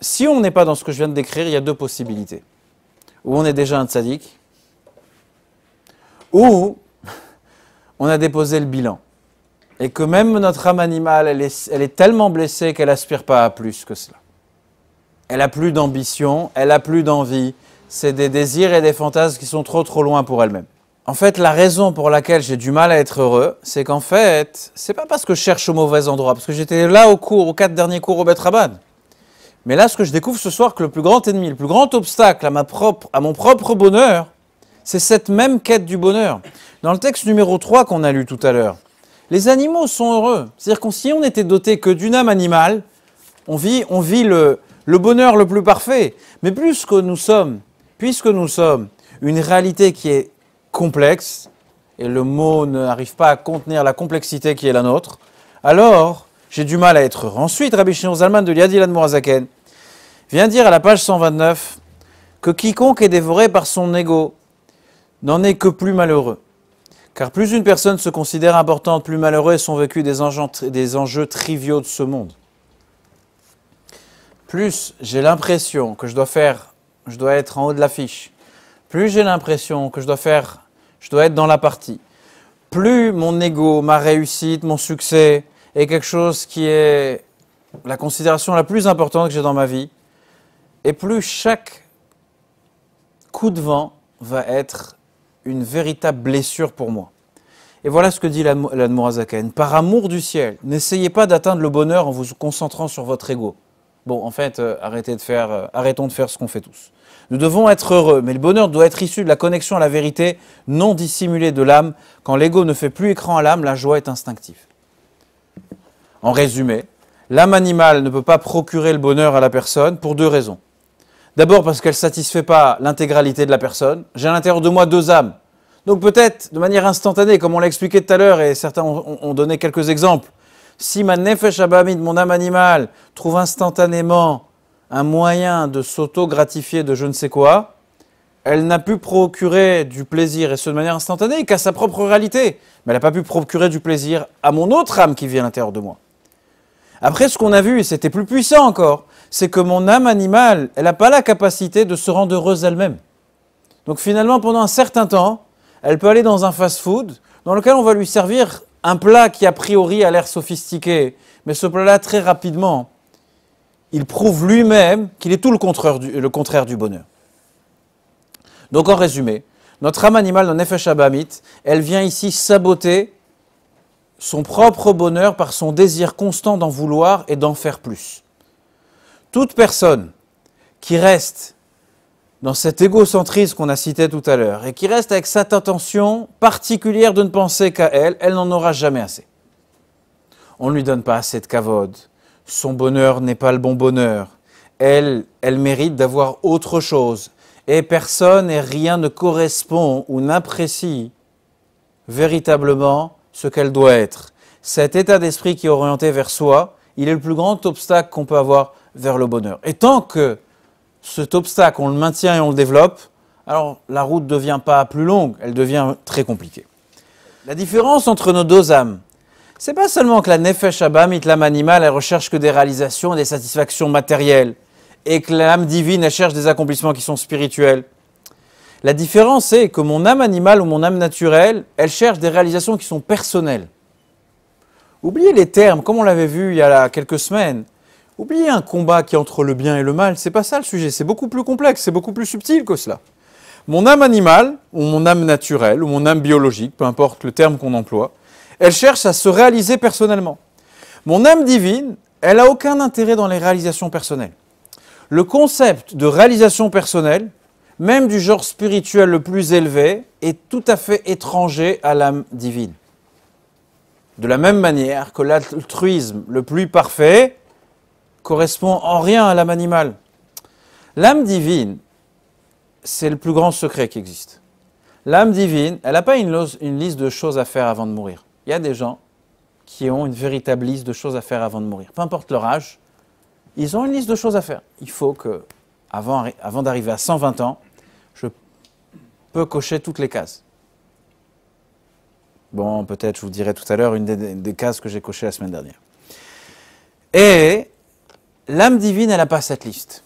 si on n'est pas dans ce que je viens de décrire, il y a deux possibilités. Ou on est déjà un tzaddik, ou on a déposé le bilan. Et que même notre âme animale, elle est, tellement blessée qu'elle n'aspire pas à plus que cela. Elle a plus d'ambition, elle a plus d'envie. C'est des désirs et des fantasmes qui sont trop trop loin pour elle-même. En fait, la raison pour laquelle j'ai du mal à être heureux, c'est qu'en fait, c'est pas parce que je cherche au mauvais endroit, parce que j'étais là au cours, aux quatre derniers cours au Betrabad. Mais là, ce que je découvre ce soir, que le plus grand ennemi, le plus grand obstacle à, ma propre, à mon propre bonheur, c'est cette même quête du bonheur. Dans le texte numéro 3 qu'on a lu tout à l'heure, les animaux sont heureux. C'est-à-dire que si on était doté que d'une âme animale, on vit, on vit le, le bonheur le plus parfait. Mais plus que nous sommes, puisque nous sommes une réalité qui est complexe, et le mot n'arrive pas à contenir la complexité qui est la nôtre, alors j'ai du mal à être heureux. Ensuite, Rabbi Shimon Zalman de Liadilan Mourazaken vient dire à la page 129 que quiconque est dévoré par son ego n'en est que plus malheureux. Car plus une personne se considère importante, plus malheureux sont vécus des, enjeux, des enjeux triviaux de ce monde. Plus j'ai l'impression que je dois faire, je dois être en haut de l'affiche, plus j'ai l'impression que je dois faire, je dois être dans la partie, plus mon ego, ma réussite, mon succès, est quelque chose qui est la considération la plus importante que j'ai dans ma vie. Et plus chaque coup de vent va être une véritable blessure pour moi. Et voilà ce que dit Zaken. Par amour du ciel, n'essayez pas d'atteindre le bonheur en vous concentrant sur votre ego. Bon, en fait, euh, arrêtez de faire, euh, arrêtons de faire ce qu'on fait tous. Nous devons être heureux, mais le bonheur doit être issu de la connexion à la vérité non dissimulée de l'âme. Quand l'ego ne fait plus écran à l'âme, la joie est instinctive. En résumé, l'âme animale ne peut pas procurer le bonheur à la personne pour deux raisons. D'abord parce qu'elle ne satisfait pas l'intégralité de la personne. J'ai à l'intérieur de moi deux âmes. Donc peut-être de manière instantanée, comme on l'a expliqué tout à l'heure, et certains ont, donné quelques exemples, si ma nefesh abamid, mon âme animale, trouve instantanément un moyen de s'auto-gratifier de je ne sais quoi, elle n'a pu procurer du plaisir, et ce de manière instantanée, qu'à sa propre réalité. Mais elle n'a pas pu procurer du plaisir à mon autre âme qui vit à l'intérieur de moi. Après, ce qu'on a vu, et c'était plus puissant encore, c'est que mon âme animale, elle n'a pas la capacité de se rendre heureuse elle-même. Donc finalement, pendant un certain temps, elle peut aller dans un fast-food dans lequel on va lui servir un plat qui a priori a l'air sophistiqué, mais ce plat-là, très rapidement, il prouve lui-même qu'il est tout le contraire du, le contraire du bonheur. Donc en résumé, notre âme animale, dans Nefesh elle vient ici saboter son propre bonheur par son désir constant d'en vouloir et d'en faire plus. Toute personne qui reste dans cet égocentrisme qu'on a cité tout à l'heure et qui reste avec cette intention particulière de ne penser qu'à elle, elle n'en aura jamais assez. On ne lui donne pas assez de cavode. Son bonheur n'est pas le bon bonheur. Elle, elle mérite d'avoir autre chose et personne et rien ne correspond ou n'apprécie véritablement ce qu'elle doit être. Cet état d'esprit qui est orienté vers soi, il est le plus grand obstacle qu'on peut avoir vers le bonheur. Et tant que cet obstacle, on le maintient et on le développe, alors la route ne devient pas plus longue, elle devient très compliquée. La différence entre nos deux âmes, c'est pas seulement que la nefesh abam, l'âme animale, elle recherche que des réalisations et des satisfactions matérielles et que l'âme divine elle cherche des accomplissements qui sont spirituels. La différence, est que mon âme animale ou mon âme naturelle, elle cherche des réalisations qui sont personnelles. Oubliez les termes, comme on l'avait vu il y a quelques semaines. Oubliez un combat qui est entre le bien et le mal, c'est pas ça le sujet, c'est beaucoup plus complexe, c'est beaucoup plus subtil que cela. Mon âme animale, ou mon âme naturelle, ou mon âme biologique, peu importe le terme qu'on emploie, elle cherche à se réaliser personnellement. Mon âme divine, elle n'a aucun intérêt dans les réalisations personnelles le concept de réalisation personnelle, même du genre spirituel le plus élevé, est tout à fait étranger à l'âme divine. De la même manière que l'altruisme le plus parfait correspond en rien à l'âme animale. L'âme divine, c'est le plus grand secret qui existe. L'âme divine, elle n'a pas une, une liste de choses à faire avant de mourir. Il y a des gens qui ont une véritable liste de choses à faire avant de mourir. Peu importe leur âge, ils ont une liste de choses à faire. Il faut que, avant, avant d'arriver à 120 ans, je peux cocher toutes les cases. Bon, peut-être, je vous dirai tout à l'heure une des, des, cases que j'ai cochées la semaine dernière. Et l'âme divine, elle n'a pas cette liste.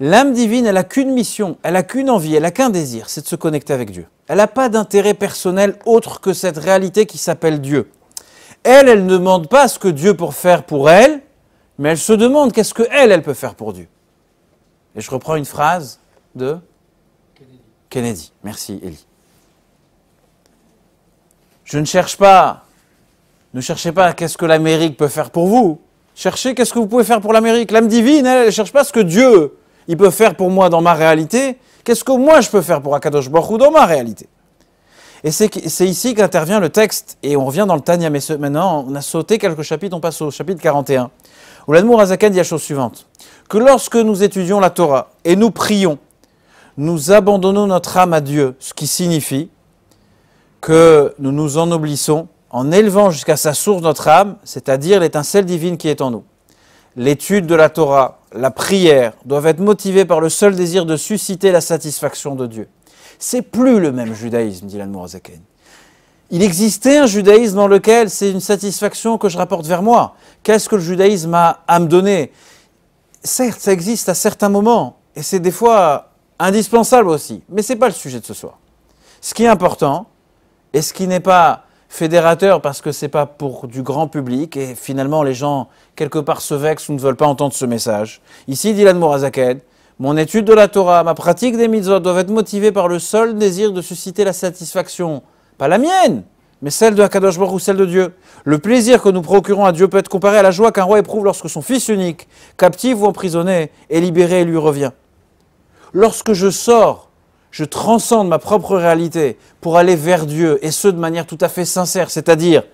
L'âme divine, elle n'a qu'une mission, elle n'a qu'une envie, elle n'a qu'un désir, c'est de se connecter avec Dieu. Elle n'a pas d'intérêt personnel autre que cette réalité qui s'appelle Dieu. Elle, elle ne demande pas ce que Dieu pour faire pour elle, mais elle se demande qu'est-ce qu'elle, elle peut faire pour Dieu. Et je reprends une phrase de Kennedy. Merci, Ellie. Je ne cherche pas, ne cherchez pas qu'est-ce que l'Amérique peut faire pour vous. Cherchez qu'est-ce que vous pouvez faire pour l'Amérique. L'âme divine, elle ne cherche pas ce que Dieu il peut faire pour moi dans ma réalité. Qu'est-ce que moi je peux faire pour Akadosh Borou dans ma réalité Et c'est ici qu'intervient le texte. Et on revient dans le Tania, maintenant on a sauté quelques chapitres, on passe au chapitre 41. Oulan Azaken dit la chose suivante que lorsque nous étudions la Torah et nous prions, nous abandonnons notre âme à Dieu, ce qui signifie que nous nous ennoblissons en élevant jusqu'à sa source notre âme, c'est-à-dire l'étincelle divine qui est en nous. L'étude de la Torah, la prière doivent être motivées par le seul désir de susciter la satisfaction de Dieu. C'est plus le même judaïsme, dit Zaken. Il existait un judaïsme dans lequel c'est une satisfaction que je rapporte vers moi. Qu'est-ce que le judaïsme a à me donner Certes, ça existe à certains moments, et c'est des fois indispensable aussi, mais ce n'est pas le sujet de ce soir. Ce qui est important, et ce qui n'est pas fédérateur parce que ce n'est pas pour du grand public, et finalement les gens, quelque part, se vexent ou ne veulent pas entendre ce message. Ici, dit Dylan Mourazaked, mon étude de la Torah, ma pratique des mitzvot doivent être motivées par le seul désir de susciter la satisfaction pas la mienne, mais celle de Akadosh ou celle de Dieu. Le plaisir que nous procurons à Dieu peut être comparé à la joie qu'un roi éprouve lorsque son fils unique, captif ou emprisonné, est libéré et lui revient. Lorsque je sors, je transcende ma propre réalité pour aller vers Dieu, et ce de manière tout à fait sincère, c'est-à-dire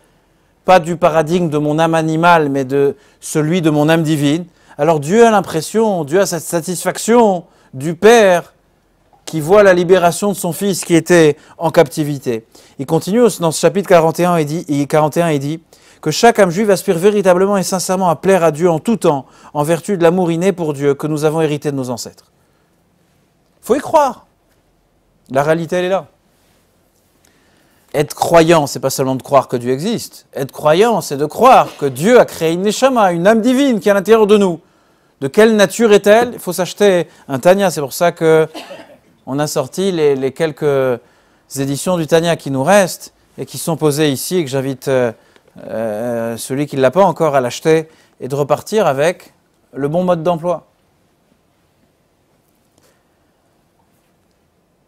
pas du paradigme de mon âme animale, mais de celui de mon âme divine. Alors Dieu a l'impression, Dieu a cette satisfaction du Père qui voit la libération de son fils qui était en captivité. Il continue dans ce chapitre 41 et, dit, 41 dit que chaque âme juive aspire véritablement et sincèrement à plaire à Dieu en tout temps, en vertu de l'amour inné pour Dieu que nous avons hérité de nos ancêtres. Il faut y croire. La réalité, elle est là. Être croyant, c'est pas seulement de croire que Dieu existe. Être croyant, c'est de croire que Dieu a créé une neshama, une âme divine qui est à l'intérieur de nous. De quelle nature est-elle Il faut s'acheter un tanya. C'est pour ça que on a sorti les, quelques éditions du Tania qui nous restent et qui sont posées ici et que j'invite euh, euh, celui qui ne l'a pas encore à l'acheter et de repartir avec le bon mode d'emploi.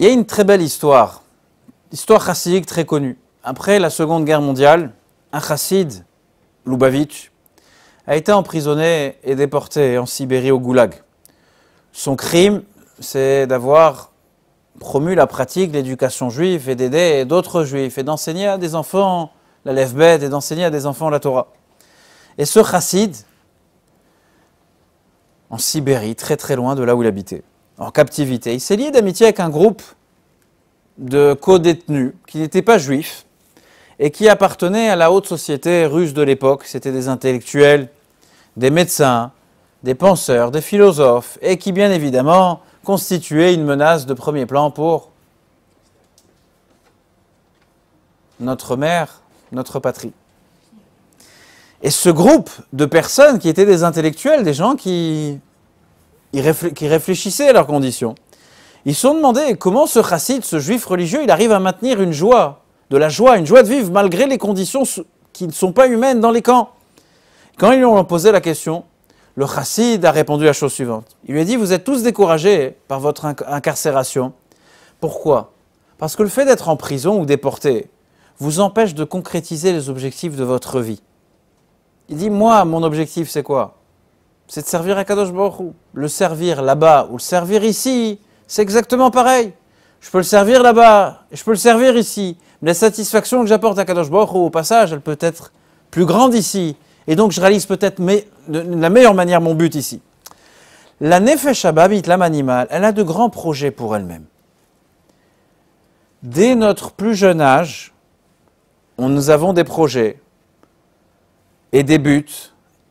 Il y a une très belle histoire, histoire chassidique très connue. Après la Seconde Guerre mondiale, un chassid, Lubavitch, a été emprisonné et déporté en Sibérie au Goulag. Son crime, c'est d'avoir promu la pratique, l'éducation juive et d'aider d'autres juifs et d'enseigner à des enfants la lève et d'enseigner à des enfants la Torah. Et ce chassid, en Sibérie, très très loin de là où il habitait, en captivité, il s'est lié d'amitié avec un groupe de co-détenus qui n'étaient pas juifs et qui appartenaient à la haute société russe de l'époque. C'était des intellectuels, des médecins, des penseurs, des philosophes et qui bien évidemment constituer une menace de premier plan pour notre mère, notre patrie. Et ce groupe de personnes qui étaient des intellectuels, des gens qui, qui réfléchissaient à leurs conditions, ils se sont demandé comment ce chassid, ce juif religieux, il arrive à maintenir une joie, de la joie, une joie de vivre malgré les conditions qui ne sont pas humaines dans les camps. Quand ils ont posé la question, le chassid a répondu la chose suivante. Il lui a dit, vous êtes tous découragés par votre incarcération. Pourquoi Parce que le fait d'être en prison ou déporté vous empêche de concrétiser les objectifs de votre vie. Il dit, moi, mon objectif, c'est quoi C'est de servir à Kadosh Baruch Le servir là-bas ou le servir ici, c'est exactement pareil. Je peux le servir là-bas, et je peux le servir ici. Mais la satisfaction que j'apporte à Kadosh Baruch au passage, elle peut être plus grande ici. Et donc je réalise peut-être de la meilleure manière mon but ici. La Nefesh Ababit, l'âme animale, elle a de grands projets pour elle-même. Dès notre plus jeune âge, nous avons des projets et des buts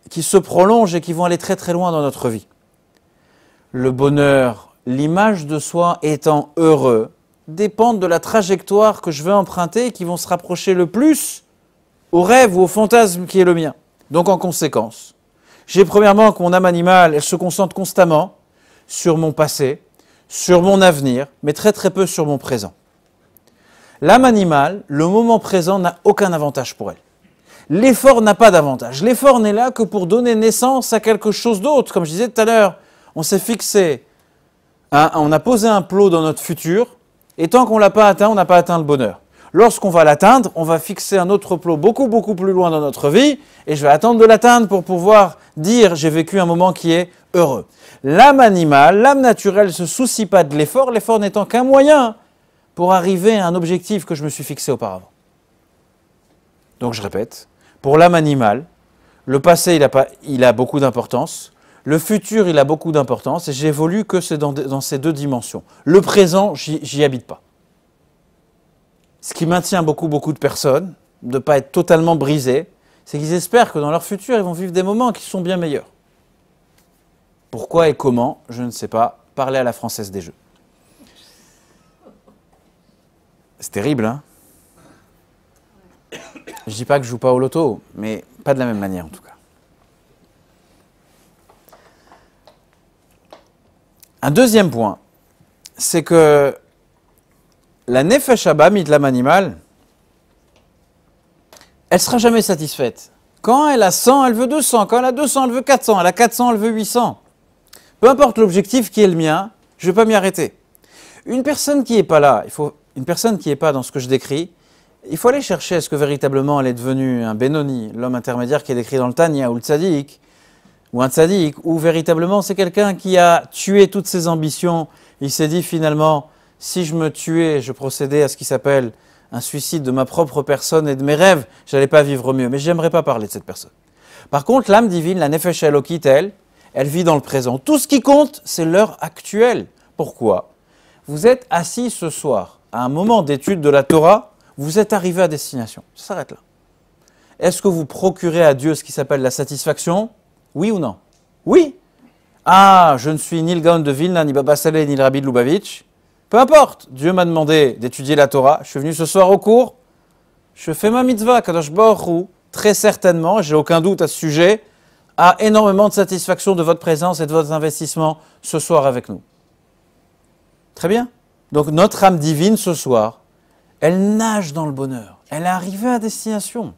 qui se prolongent et qui vont aller très très loin dans notre vie. Le bonheur, l'image de soi étant heureux, dépendent de la trajectoire que je veux emprunter et qui vont se rapprocher le plus au rêve ou au fantasme qui est le mien. Donc en conséquence, j'ai premièrement que mon âme animale, elle se concentre constamment sur mon passé, sur mon avenir, mais très très peu sur mon présent. L'âme animale, le moment présent n'a aucun avantage pour elle. L'effort n'a pas d'avantage. L'effort n'est là que pour donner naissance à quelque chose d'autre. Comme je disais tout à l'heure, on s'est fixé, on a posé un plot dans notre futur, et tant qu'on ne l'a pas atteint, on n'a pas atteint le bonheur. Lorsqu'on va l'atteindre, on va fixer un autre plot beaucoup, beaucoup plus loin dans notre vie, et je vais attendre de l'atteindre pour pouvoir dire j'ai vécu un moment qui est heureux. L'âme animale, l'âme naturelle ne se soucie pas de l'effort, l'effort n'étant qu'un moyen pour arriver à un objectif que je me suis fixé auparavant. Donc je répète, pour l'âme animale, le passé, il a, beaucoup d'importance. Le futur, il a beaucoup d'importance. Et j'évolue que dans, dans ces deux dimensions. Le présent, j'y habite pas ce qui maintient beaucoup, beaucoup de personnes, de ne pas être totalement brisées, c'est qu'ils espèrent que dans leur futur, ils vont vivre des moments qui sont bien meilleurs. Pourquoi et comment, je ne sais pas. Parler à la française des jeux. C'est terrible, hein Je dis pas que je joue pas au loto, mais pas de la même manière en tout cas. Un deuxième point, c'est que la nefesh abamit, l'âme animale, elle sera jamais satisfaite. Quand elle a 100, elle veut 200. Quand elle a 200, elle veut 400. Elle a 400, elle veut 800. Peu importe l'objectif qui est le mien, je ne vais pas m'y arrêter. Une personne qui n'est pas là, il faut, une personne qui n'est pas dans ce que je décris, il faut aller chercher est-ce que véritablement elle est devenue un Benoni, l'homme intermédiaire qui est décrit dans le Tania ou le tzaddik ou un tzaddik ou véritablement c'est quelqu'un qui a tué toutes ses ambitions. Il s'est dit finalement, si je me tuais, je procédais à ce qui s'appelle un suicide de ma propre personne et de mes rêves, j'allais pas vivre mieux. Mais j'aimerais pas parler de cette personne. Par contre, l'âme divine, la Nefesh Elokit, elle, elle vit dans le présent. Tout ce qui compte, c'est l'heure actuelle. Pourquoi Vous êtes assis ce soir, à un moment d'étude de la Torah, vous êtes arrivé à destination. Ça s'arrête là. Est-ce que vous procurez à Dieu ce qui s'appelle la satisfaction Oui ou non Oui. Ah, je ne suis ni le Gaon de Vilna, ni Baba ni le Rabbi de Lubavitch. Peu importe, Dieu m'a demandé d'étudier la Torah, je suis venu ce soir au cours, je fais ma mitzvah, Kadosh Baruch très certainement, j'ai aucun doute à ce sujet, a énormément de satisfaction de votre présence et de votre investissement ce soir avec nous. Très bien. Donc notre âme divine ce soir, elle nage dans le bonheur, elle est arrivée à destination.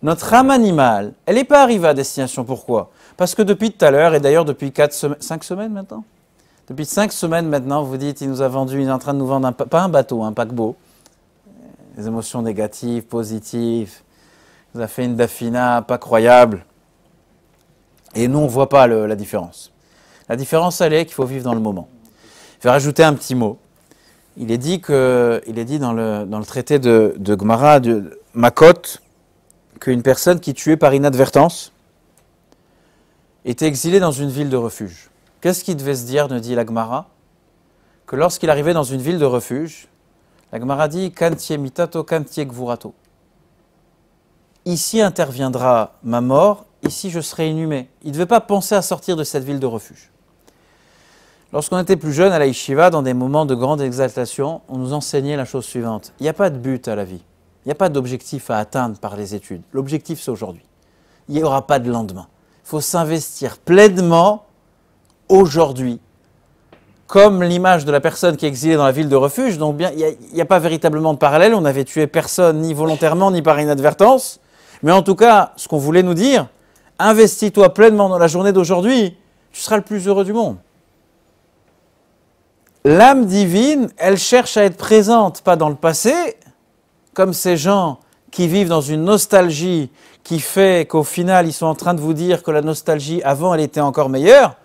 Notre âme animale, elle n'est pas arrivée à destination. Pourquoi Parce que depuis tout à l'heure, et d'ailleurs depuis 4 5 semaines maintenant, depuis cinq semaines maintenant, vous dites, il nous a vendu, il est en train de nous vendre, un, pas un bateau, un paquebot. Euh, les émotions négatives, positives. Il nous a fait une daffina pas croyable. Et nous, on ne voit pas la différence. La différence, elle est qu'il faut vivre dans le moment. Je vais rajouter un petit mot. Il est dit, que, il est dit dans, le, dans le traité de, de de Makot, qu'une personne qui tuait par inadvertance était exilée dans une ville de refuge. Qu'est-ce qu'il devait se dire, nous dit l'Agmara Que lorsqu'il arrivait dans une ville de refuge, l'Agmara dit Kantie mitato, kantie Ici interviendra ma mort, ici je serai inhumé. Il ne devait pas penser à sortir de cette ville de refuge. Lorsqu'on était plus jeune à la Yeshiva, dans des moments de grande exaltation, on nous enseignait la chose suivante. Il n'y a pas de but à la vie. Il n'y a pas d'objectif à atteindre par les études. L'objectif, c'est aujourd'hui. Il n'y aura pas de lendemain. Il faut s'investir pleinement aujourd'hui, comme l'image de la personne qui est exilée dans la ville de refuge. Donc bien, il n'y a, a, pas véritablement de parallèle. On n'avait tué personne, ni volontairement, ni par inadvertance. Mais en tout cas, ce qu'on voulait nous dire, investis-toi pleinement dans la journée d'aujourd'hui, tu seras le plus heureux du monde. L'âme divine, elle cherche à être présente, pas dans le passé, comme ces gens qui vivent dans une nostalgie qui fait qu'au final, ils sont en train de vous dire que la nostalgie avant, elle était encore meilleure.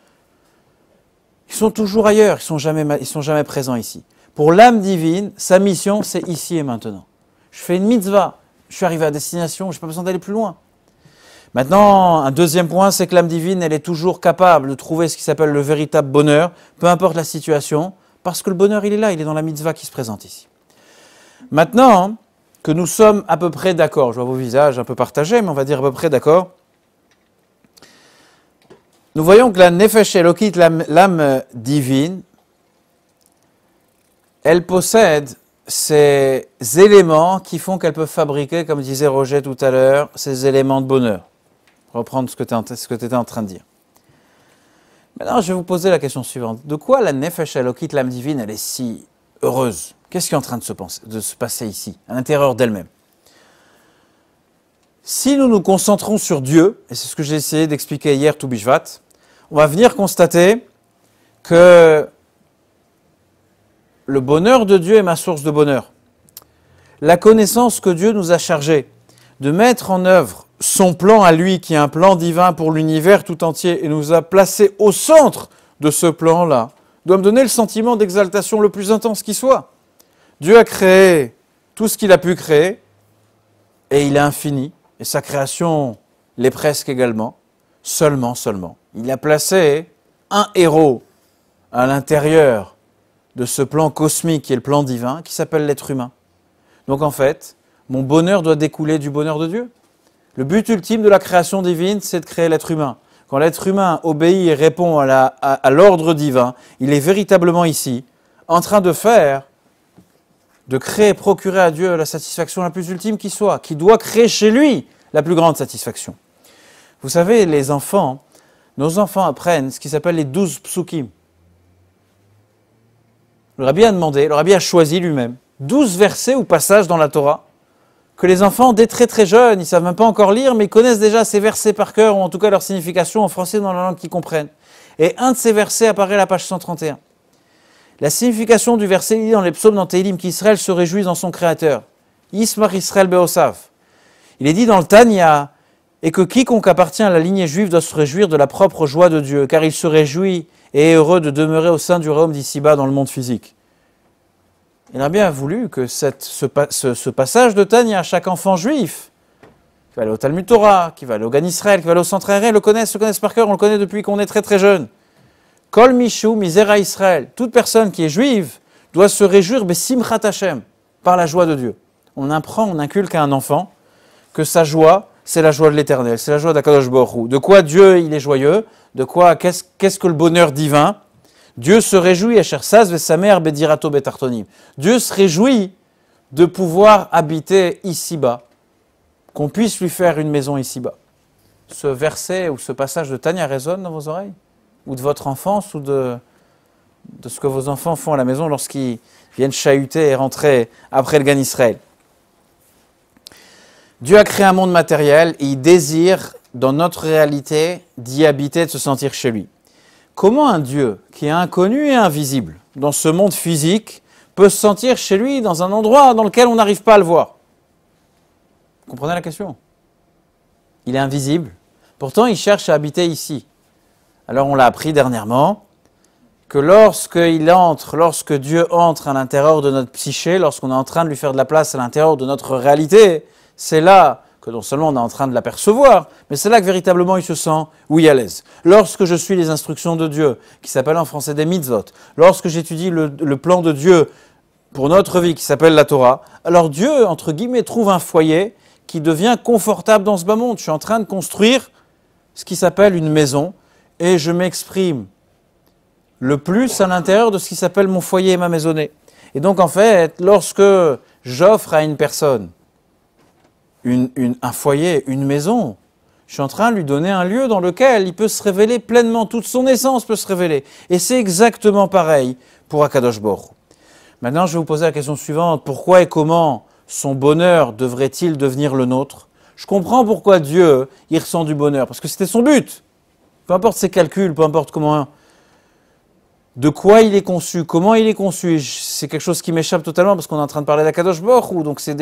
Ils sont toujours ailleurs, ils sont sont jamais présents ici. Pour l'âme divine, sa mission, c'est ici et maintenant. Je fais une mitzvah, je suis arrivé à destination, je n'ai pas besoin d'aller plus loin. Maintenant, un deuxième point, c'est que l'âme divine, elle est toujours capable de trouver ce qui s'appelle le véritable bonheur, peu importe la situation, parce que le bonheur, il est là, il est dans la mitzvah qui se présente ici. Maintenant que nous sommes à peu près d'accord, je vois vos visages un peu partagés, mais on va dire à peu près d'accord, nous voyons que la Nefesh Elokit, l'âme euh, divine, elle possède ces éléments qui font qu'elle peut fabriquer, comme disait Roger tout à l'heure, ces éléments de bonheur. Reprendre ce que tu étais en train de dire. Maintenant, je vais vous poser la question suivante. De quoi la Nefesh Elokit, l'âme divine, elle est si heureuse Qu'est-ce qui est en train de se passer ici, à l'intérieur d'elle-même si nous nous concentrons sur Dieu, et c'est ce que j'ai essayé d'expliquer hier tout Bishvat, on va venir constater que le bonheur de Dieu est ma source de bonheur. La connaissance que Dieu nous a chargée de mettre en œuvre son plan à lui, qui est un plan divin pour l'univers tout entier, et nous a placé au centre de ce plan-là, doit me donner le sentiment d'exaltation le plus intense qui soit. Dieu a créé tout ce qu'il a pu créer, et il est infini et sa création l'est presque également. Seulement, seulement. Il a placé un héros à l'intérieur de ce plan cosmique qui est le plan divin, qui s'appelle l'être humain. Donc en fait, mon bonheur doit découler du bonheur de Dieu. Le but ultime de la création divine, c'est de créer l'être humain. Quand l'être humain obéit et répond à l'ordre divin, il est véritablement ici, en train de faire de créer procurer à Dieu la satisfaction la plus ultime qui soit, qui doit créer chez lui la plus grande satisfaction. Vous savez, les enfants, nos enfants apprennent ce qui s'appelle les douze psukim. Le rabbi a demandé, le rabbi a choisi lui-même douze versets ou passages dans la Torah que les enfants, dès très très jeunes, ils ne savent même pas encore lire, mais connaissent déjà ces versets par cœur, ou en tout cas leur signification en français dans la langue qu'ils comprennent. Et un de ces versets apparaît à la page 131. La signification du verset dit dans les psaumes dans qu'Israël se réjouit dans son Créateur. Ismar Israël be'osav. Il est dit dans le Tanya et que quiconque appartient à la lignée juive doit se réjouir de la propre joie de Dieu, car il se réjouit et est heureux de demeurer au sein du royaume d'ici-bas dans le monde physique. Il a bien voulu que ce, passage de Tanya, chaque enfant juif, qui va aller au Talmud Torah, qui va aller au Gan Israël, qui va aller au Centre Israël, le connaissent, le connaisse par cœur, on le connaît depuis qu'on est très très jeune. Kol misère Misera Israël. Toute personne qui est juive doit se réjouir simchat Hashem, par la joie de Dieu. On apprend, on inculque à un enfant que sa joie, c'est la joie de l'éternel, c'est la joie d'Akadosh Borou. De quoi Dieu, il est joyeux De quoi, qu'est-ce que le bonheur divin Dieu se réjouit, ve sa mère, Bedirato, Betartonim. Dieu se réjouit de pouvoir habiter ici-bas, qu'on puisse lui faire une maison ici-bas. Ce verset ou ce passage de Tania résonne dans vos oreilles ou de votre enfance ou de, ce que vos enfants font à la maison lorsqu'ils viennent chahuter et rentrer après le gain Israël. Dieu a créé un monde matériel et il désire, dans notre réalité, d'y habiter, de se sentir chez lui. Comment un Dieu qui est inconnu et invisible dans ce monde physique peut se sentir chez lui dans un endroit dans lequel on n'arrive pas à le voir Vous comprenez la question Il est invisible. Pourtant, il cherche à habiter ici. Alors on l'a appris dernièrement que lorsqu'il entre, lorsque Dieu entre à l'intérieur de notre psyché, lorsqu'on est en train de lui faire de la place à l'intérieur de notre réalité, c'est là que non seulement on est en train de l'apercevoir, mais c'est là que véritablement il se sent, où oui, à l'aise. Lorsque je suis les instructions de Dieu, qui s'appelle en français des mitzvot, lorsque j'étudie le, le plan de Dieu pour notre vie, qui s'appelle la Torah, alors Dieu, entre guillemets, trouve un foyer qui devient confortable dans ce bas monde. Je suis en train de construire ce qui s'appelle une maison et je m'exprime le plus à l'intérieur de ce qui s'appelle mon foyer et ma maisonnée. Et donc en fait, lorsque j'offre à une personne un foyer, une maison, je suis en train de lui donner un lieu dans lequel il peut se révéler pleinement, toute son essence peut se révéler. Et c'est exactement pareil pour Akadosh Bor. Maintenant, je vais vous poser la question suivante. Pourquoi et comment son bonheur devrait-il devenir le nôtre Je comprends pourquoi Dieu y ressent du bonheur, parce que c'était son but. Peu importe ses calculs, peu importe comment, hein. de quoi il est conçu, comment il est conçu. C'est quelque chose qui m'échappe totalement parce qu'on est en train de parler d'Akadosh ou donc c'est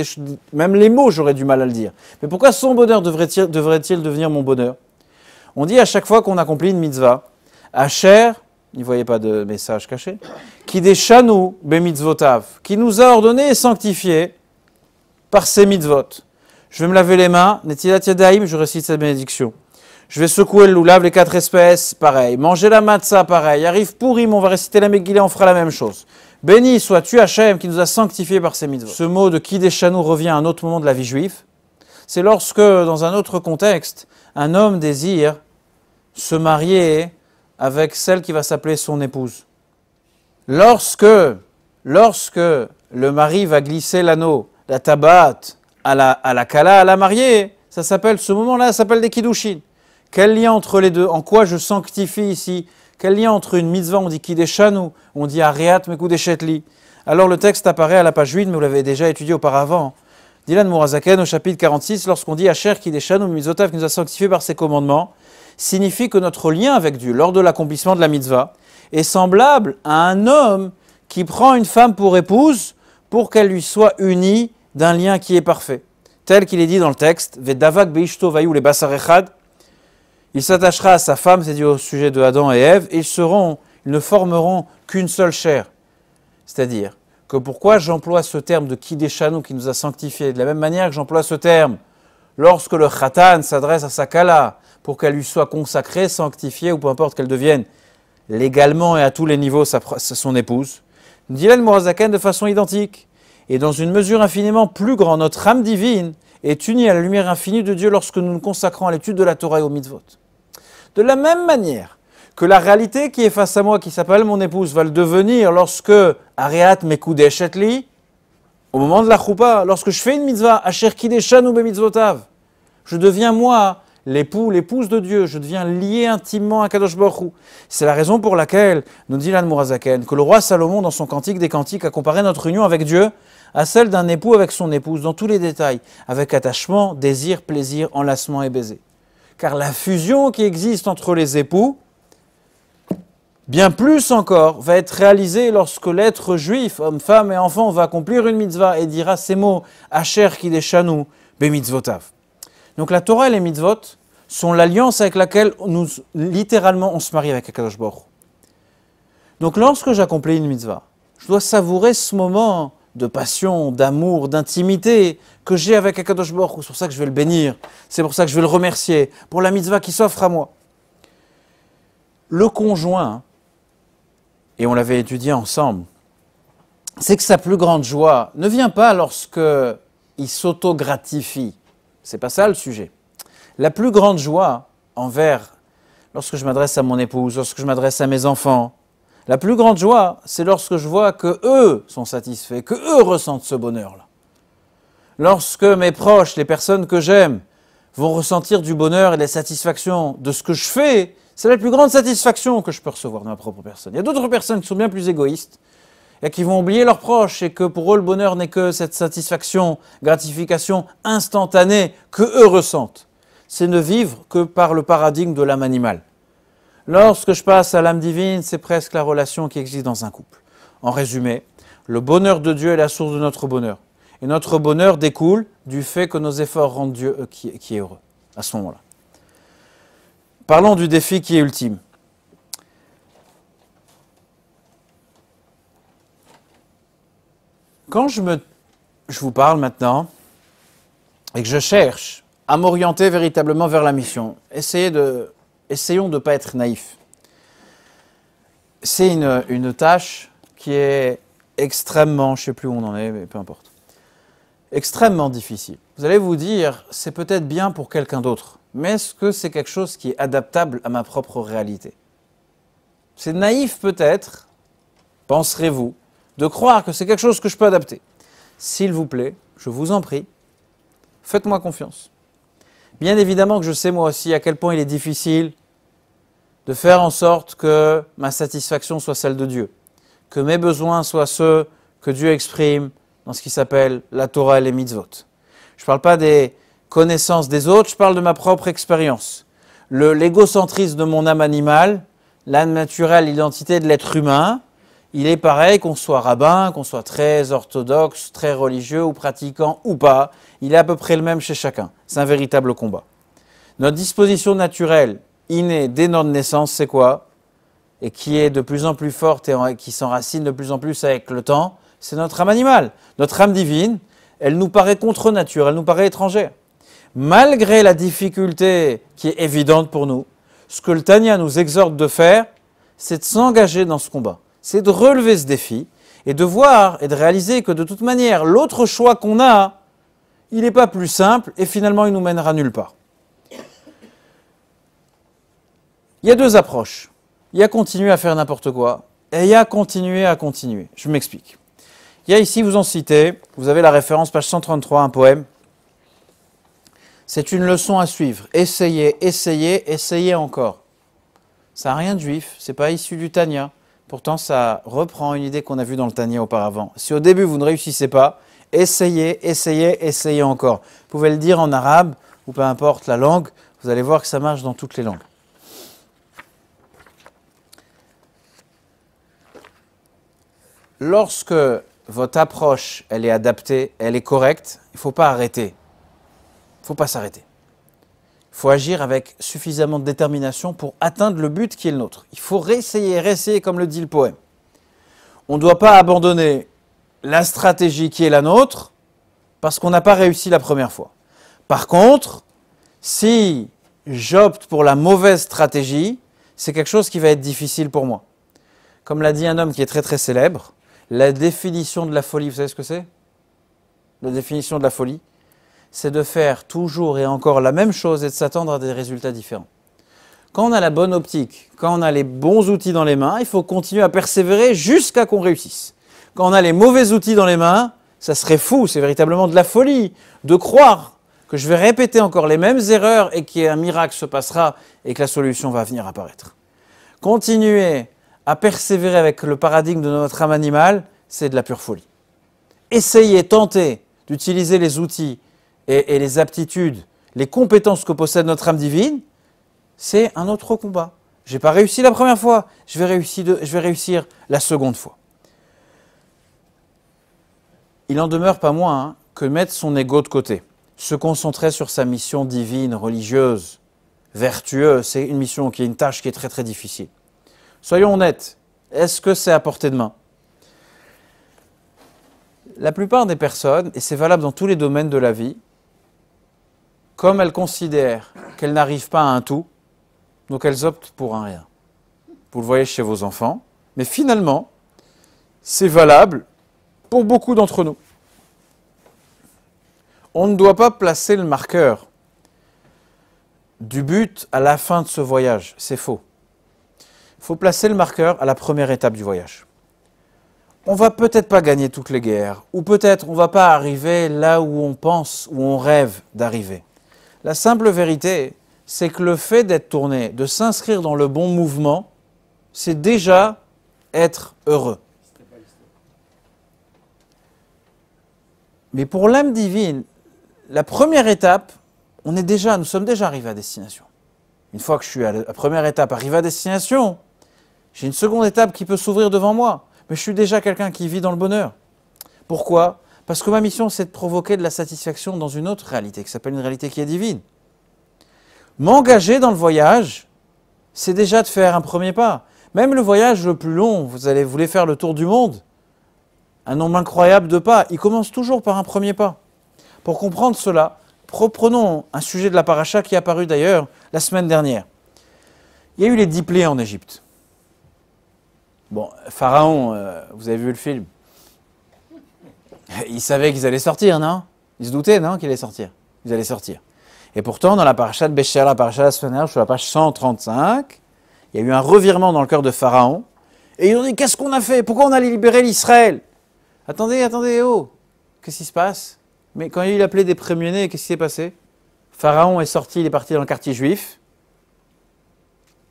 même les mots, j'aurais du mal à le dire. Mais pourquoi son bonheur devrait-il, devenir mon bonheur On dit à chaque fois qu'on accomplit une mitzvah, Asher, ne voyait pas de message caché, qui déchanou qui nous a ordonné et sanctifié par ses mitzvot. Je vais me laver les mains, netilat je récite cette bénédiction. Je vais secouer le loup, lave les quatre espèces, pareil. Manger la matzah, pareil. Arrive Pourim, on va réciter la Megillah, on fera la même chose. Béni sois-tu Hachem qui nous a sanctifié par ses mitzvot. Ce mot de qui nous revient à un autre moment de la vie juive. C'est lorsque, dans un autre contexte, un homme désire se marier avec celle qui va s'appeler son épouse. Lorsque, lorsque le mari va glisser l'anneau, la tabate, à la, à la kala, à la mariée, ça s'appelle, ce moment-là, s'appelle des kiddushin. Quel lien entre les deux En quoi je sanctifie ici Quel lien entre une mitzvah, on dit kideshanu, on dit ariat mekudeshetli Alors le texte apparaît à la page 8, mais vous l'avez déjà étudié auparavant. Dylan Mourazaken, au chapitre 46, lorsqu'on dit Asher kideshanu mizotav, qui nous a sanctifié par ses commandements, signifie que notre lien avec Dieu, lors de l'accomplissement de la mitzvah, est semblable à un homme qui prend une femme pour épouse pour qu'elle lui soit unie d'un lien qui est parfait. Tel qu'il est dit dans le texte, Vedavak beishto le il s'attachera à sa femme, c'est dit au sujet de Adam et Ève, et ils, seront, ils ne formeront qu'une seule chair. C'est-à-dire que pourquoi j'emploie ce terme de qui des nous » qui nous a sanctifiés, de la même manière que j'emploie ce terme lorsque le khatan s'adresse à sa kala pour qu'elle lui soit consacrée, sanctifiée, ou peu importe qu'elle devienne légalement et à tous les niveaux son épouse, dit le Mourazaken de façon identique. Et dans une mesure infiniment plus grande, notre âme divine, est unie à la lumière infinie de Dieu lorsque nous nous consacrons à l'étude de la Torah et au mitzvot. De la même manière que la réalité qui est face à moi, qui s'appelle mon épouse, va le devenir lorsque Ariat Mekoudé Shetli, au moment de la choupa, lorsque je fais une mitzvah, Asher Kideshan ou mitzvotav, je deviens moi, l'époux, l'épouse de Dieu, je deviens lié intimement à Kadosh Baruch C'est la raison pour laquelle, nous dit l'Anne Mourazaken, que le roi Salomon, dans son Cantique des Cantiques, a comparé notre union avec Dieu à celle d'un époux avec son épouse dans tous les détails, avec attachement, désir, plaisir, enlacement et baiser. Car la fusion qui existe entre les époux, bien plus encore, va être réalisée lorsque l'être juif, homme, femme et enfant, va accomplir une mitzvah et dira ces mots Asher qui be mitzvotav ». Donc la Torah et les mitzvot sont l'alliance avec laquelle nous, littéralement, on se marie avec Akadosh Baruch. Donc lorsque j'accomplis une mitzvah, je dois savourer ce moment de passion, d'amour, d'intimité que j'ai avec Akadosh Baruch C'est pour ça que je vais le bénir. C'est pour ça que je vais le remercier pour la mitzvah qui s'offre à moi. Le conjoint, et on l'avait étudié ensemble, c'est que sa plus grande joie ne vient pas lorsque il s'auto-gratifie. C'est pas ça le sujet. La plus grande joie envers, lorsque je m'adresse à mon épouse, lorsque je m'adresse à mes enfants, la plus grande joie, c'est lorsque je vois que eux sont satisfaits, que eux ressentent ce bonheur-là. Lorsque mes proches, les personnes que j'aime, vont ressentir du bonheur et de la satisfaction de ce que je fais, c'est la plus grande satisfaction que je peux recevoir de ma propre personne. Il y a d'autres personnes qui sont bien plus égoïstes et qui vont oublier leurs proches et que pour eux le bonheur n'est que cette satisfaction, gratification instantanée que eux ressentent. C'est ne vivre que par le paradigme de l'âme animale. Lorsque je passe à l'âme divine, c'est presque la relation qui existe dans un couple. En résumé, le bonheur de Dieu est la source de notre bonheur. Et notre bonheur découle du fait que nos efforts rendent Dieu euh, qui, qui, est heureux à ce moment-là. Parlons du défi qui est ultime. Quand je, me, je vous parle maintenant et que je cherche à m'orienter véritablement vers la mission, essayer de essayons de ne pas être naïfs. C'est une, tâche qui est extrêmement, je ne sais plus où on en est, mais peu importe, extrêmement difficile. Vous allez vous dire, c'est peut-être bien pour quelqu'un d'autre, mais est-ce que c'est quelque chose qui est adaptable à ma propre réalité C'est naïf peut-être, penserez-vous, de croire que c'est quelque chose que je peux adapter. S'il vous plaît, je vous en prie, faites-moi confiance. Bien évidemment que je sais moi aussi à quel point il est difficile de faire en sorte que ma satisfaction soit celle de Dieu, que mes besoins soient ceux que Dieu exprime dans ce qui s'appelle la Torah et les mitzvot. Je ne parle pas des connaissances des autres, je parle de ma propre expérience. Le L'égocentrisme de mon âme animale, l'âme naturelle, l'identité de l'être humain, il est pareil qu'on soit rabbin, qu'on soit très orthodoxe, très religieux ou pratiquant ou pas, il est à peu près le même chez chacun. C'est un véritable combat. Notre disposition naturelle innée dès notre naissance, c'est quoi Et qui est de plus en plus forte et qui s'enracine de plus en plus avec le temps, c'est notre âme animale. Notre âme divine, elle nous paraît contre nature, elle nous paraît étrangère. Malgré la difficulté qui est évidente pour nous, ce que le Tania nous exhorte de faire, c'est de s'engager dans ce combat, c'est de relever ce défi et de voir et de réaliser que de toute manière, l'autre choix qu'on a, il n'est pas plus simple et finalement il nous mènera nulle part. Il y a deux approches. Il y a continuer à faire n'importe quoi et il y a continuer à continuer. Je m'explique. Il y a ici, vous en citez, vous avez la référence, page 133, un poème. C'est une leçon à suivre. Essayez, essayez, essayez encore. Ça n'a rien de juif, c'est pas issu du Tania. Pourtant, ça reprend une idée qu'on a vue dans le Tania auparavant. Si au début vous ne réussissez pas, essayez, essayez, essayez encore. Vous pouvez le dire en arabe ou peu importe la langue, vous allez voir que ça marche dans toutes les langues. lorsque votre approche, elle est adaptée, elle est correcte, il ne faut pas arrêter. Il ne faut pas s'arrêter. Il faut agir avec suffisamment de détermination pour atteindre le but qui est le nôtre. Il faut réessayer, réessayer, comme le dit le poème. On ne doit pas abandonner la stratégie qui est la nôtre parce qu'on n'a pas réussi la première fois. Par contre, si j'opte pour la mauvaise stratégie, c'est quelque chose qui va être difficile pour moi. Comme l'a dit un homme qui est très très célèbre, la définition de la folie, vous savez ce que c'est La définition de la folie, c'est de faire toujours et encore la même chose et de s'attendre à des résultats différents. Quand on a la bonne optique, quand on a les bons outils dans les mains, il faut continuer à persévérer jusqu'à qu'on réussisse. Quand on a les mauvais outils dans les mains, ça serait fou, c'est véritablement de la folie de croire que je vais répéter encore les mêmes erreurs et qu'un miracle se passera et que la solution va venir apparaître. Continuez à persévérer avec le paradigme de notre âme animale, c'est de la pure folie. Essayer, tenter d'utiliser les outils et, les aptitudes, les compétences que possède notre âme divine, c'est un autre combat. Je n'ai pas réussi la première fois, je vais, réussir la seconde fois. Il en demeure pas moins hein, que mettre son ego de côté, se concentrer sur sa mission divine, religieuse, vertueuse, c'est une mission qui est une tâche qui est très très difficile. Soyons honnêtes, est-ce que c'est à portée de main La plupart des personnes, et c'est valable dans tous les domaines de la vie, comme elles considèrent qu'elles n'arrivent pas à un tout, donc elles optent pour un rien. Vous le voyez chez vos enfants, mais finalement, c'est valable pour beaucoup d'entre nous. On ne doit pas placer le marqueur du but à la fin de ce voyage, c'est faux. Il faut placer le marqueur à la première étape du voyage. On va peut-être pas gagner toutes les guerres, ou peut-être on va pas arriver là où on pense, où on rêve d'arriver. La simple vérité, c'est que le fait d'être tourné, de s'inscrire dans le bon mouvement, c'est déjà être heureux. Mais pour l'âme divine, la première étape, on est déjà, nous sommes déjà arrivés à destination. Une fois que je suis à la première étape, arrivé à destination, j'ai une seconde étape qui peut s'ouvrir devant moi, mais je suis déjà quelqu'un qui vit dans le bonheur. Pourquoi Parce que ma mission, c'est de provoquer de la satisfaction dans une autre réalité, qui s'appelle une réalité qui est divine. M'engager dans le voyage, c'est déjà de faire un premier pas. Même le voyage le plus long, vous allez voulez faire le tour du monde, un nombre incroyable de pas, il commence toujours par un premier pas. Pour comprendre cela, reprenons un sujet de la paracha qui est apparu d'ailleurs la semaine dernière. Il y a eu les dix en Égypte. Bon, Pharaon, euh, vous avez vu le film il savait qu'ils allaient sortir, non Il se doutait, non, qu'ils allaient sortir Ils allaient sortir. Et pourtant, dans la paracha de Bécher, la paracha de sur la page 135, il y a eu un revirement dans le cœur de Pharaon. Et ils ont dit Qu'est-ce qu'on a fait Pourquoi on a libéré l'Israël Attendez, attendez, oh Qu'est-ce qui se passe Mais quand il a appelé des premiers qu'est-ce qui s'est passé Pharaon est sorti, il est parti dans le quartier juif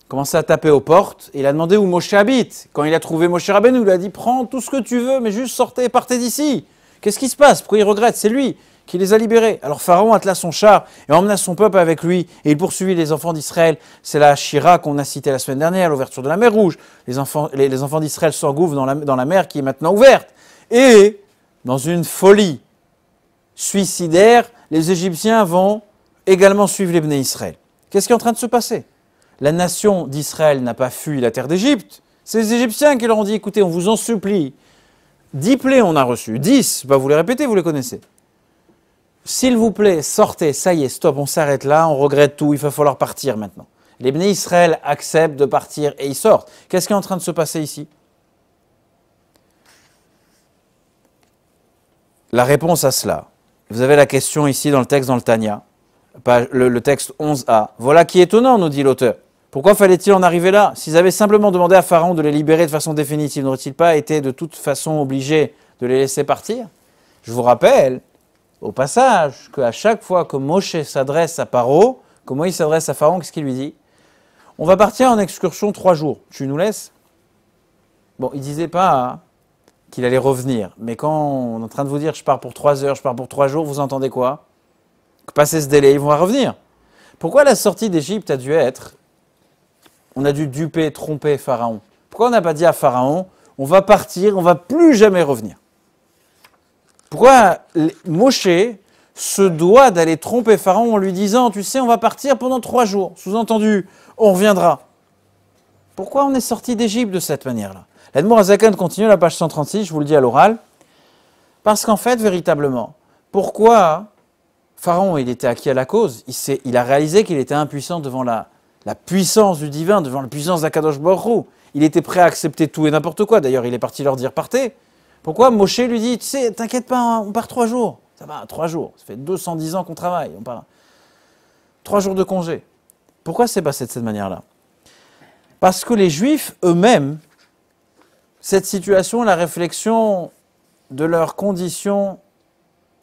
commencé à taper aux portes. Et il a demandé où Moshe habite. Quand il a trouvé Moshe Rabbeinu, il lui a dit Prends tout ce que tu veux, mais juste sortez et partez d'ici. Qu'est-ce qui se passe Pourquoi il regrette C'est lui qui les a libérés. Alors Pharaon attela son char et emmena son peuple avec lui, et il poursuivit les enfants d'Israël. C'est la Shira qu'on a citée la semaine dernière, l'ouverture de la mer Rouge. Les enfants, les, enfants d'Israël s'engouffrent dans la, mer qui est maintenant ouverte. Et, dans une folie suicidaire, les Égyptiens vont également suivre les Israël. Qu'est-ce qui est en train de se passer la nation d'Israël n'a pas fui la terre d'Égypte, c'est les Égyptiens qui leur ont dit, écoutez, on vous en supplie, dix plaies on a reçu, dix, vous les répétez, vous les connaissez. S'il vous plaît, sortez, ça y est, stop, on s'arrête là, on regrette tout, il va falloir partir maintenant. Les béné Israël acceptent de partir et ils sortent. Qu'est-ce qui est en train de se passer ici La réponse à cela, vous avez la question ici dans le texte dans le Tanya, le texte 11a. Voilà qui est étonnant, nous dit l'auteur. Pourquoi fallait-il en arriver là S'ils avaient simplement demandé à Pharaon de les libérer de façon définitive, n'aurait-il pas été de toute façon obligé de les laisser partir Je vous rappelle, au passage, qu'à chaque fois que Moshe s'adresse à Paro, comment il s'adresse à Pharaon, qu'est-ce qu'il lui dit On va partir en excursion trois jours, tu nous laisses Bon, il disait pas hein, qu'il allait revenir, mais quand on est en train de vous dire je pars pour trois heures, je pars pour trois jours, vous entendez quoi Que passer ce délai, ils vont revenir. Pourquoi la sortie d'Égypte a dû être on a dû duper, tromper Pharaon Pourquoi on n'a pas dit à Pharaon, on va partir, on va plus jamais revenir Pourquoi Moshe se doit d'aller tromper Pharaon en lui disant, tu sais, on va partir pendant trois jours, sous-entendu, on reviendra Pourquoi on est sorti d'Égypte de cette manière-là L'Admour Azakan continue la page 136, je vous le dis à l'oral. Parce qu'en fait, véritablement, pourquoi Pharaon, il était acquis à la cause il, il a réalisé qu'il était impuissant devant la, la puissance du divin devant la puissance d'Akadosh Borou. Il était prêt à accepter tout et n'importe quoi. D'ailleurs, il est parti leur dire partez. Pourquoi Moshe lui dit, tu sais, t'inquiète pas, hein, on part trois jours. Ça va, trois jours. Ça fait 210 ans qu'on travaille. On part trois jours de congé. Pourquoi c'est passé de cette manière-là Parce que les Juifs eux-mêmes, cette situation, la réflexion de leur condition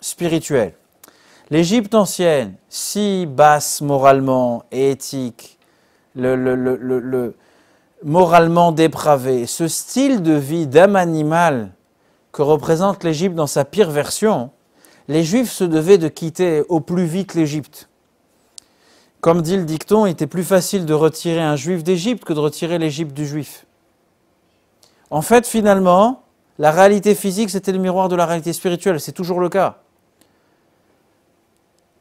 spirituelle. L'Égypte ancienne, si basse moralement et éthique, le, moralement dépravé, ce style de vie d'âme animale que représente l'Égypte dans sa pire version, les Juifs se devaient de quitter au plus vite l'Égypte. Comme dit le dicton, il était plus facile de retirer un Juif d'Égypte que de retirer l'Égypte du Juif. En fait, finalement, la réalité physique, c'était le miroir de la réalité spirituelle, c'est toujours le cas.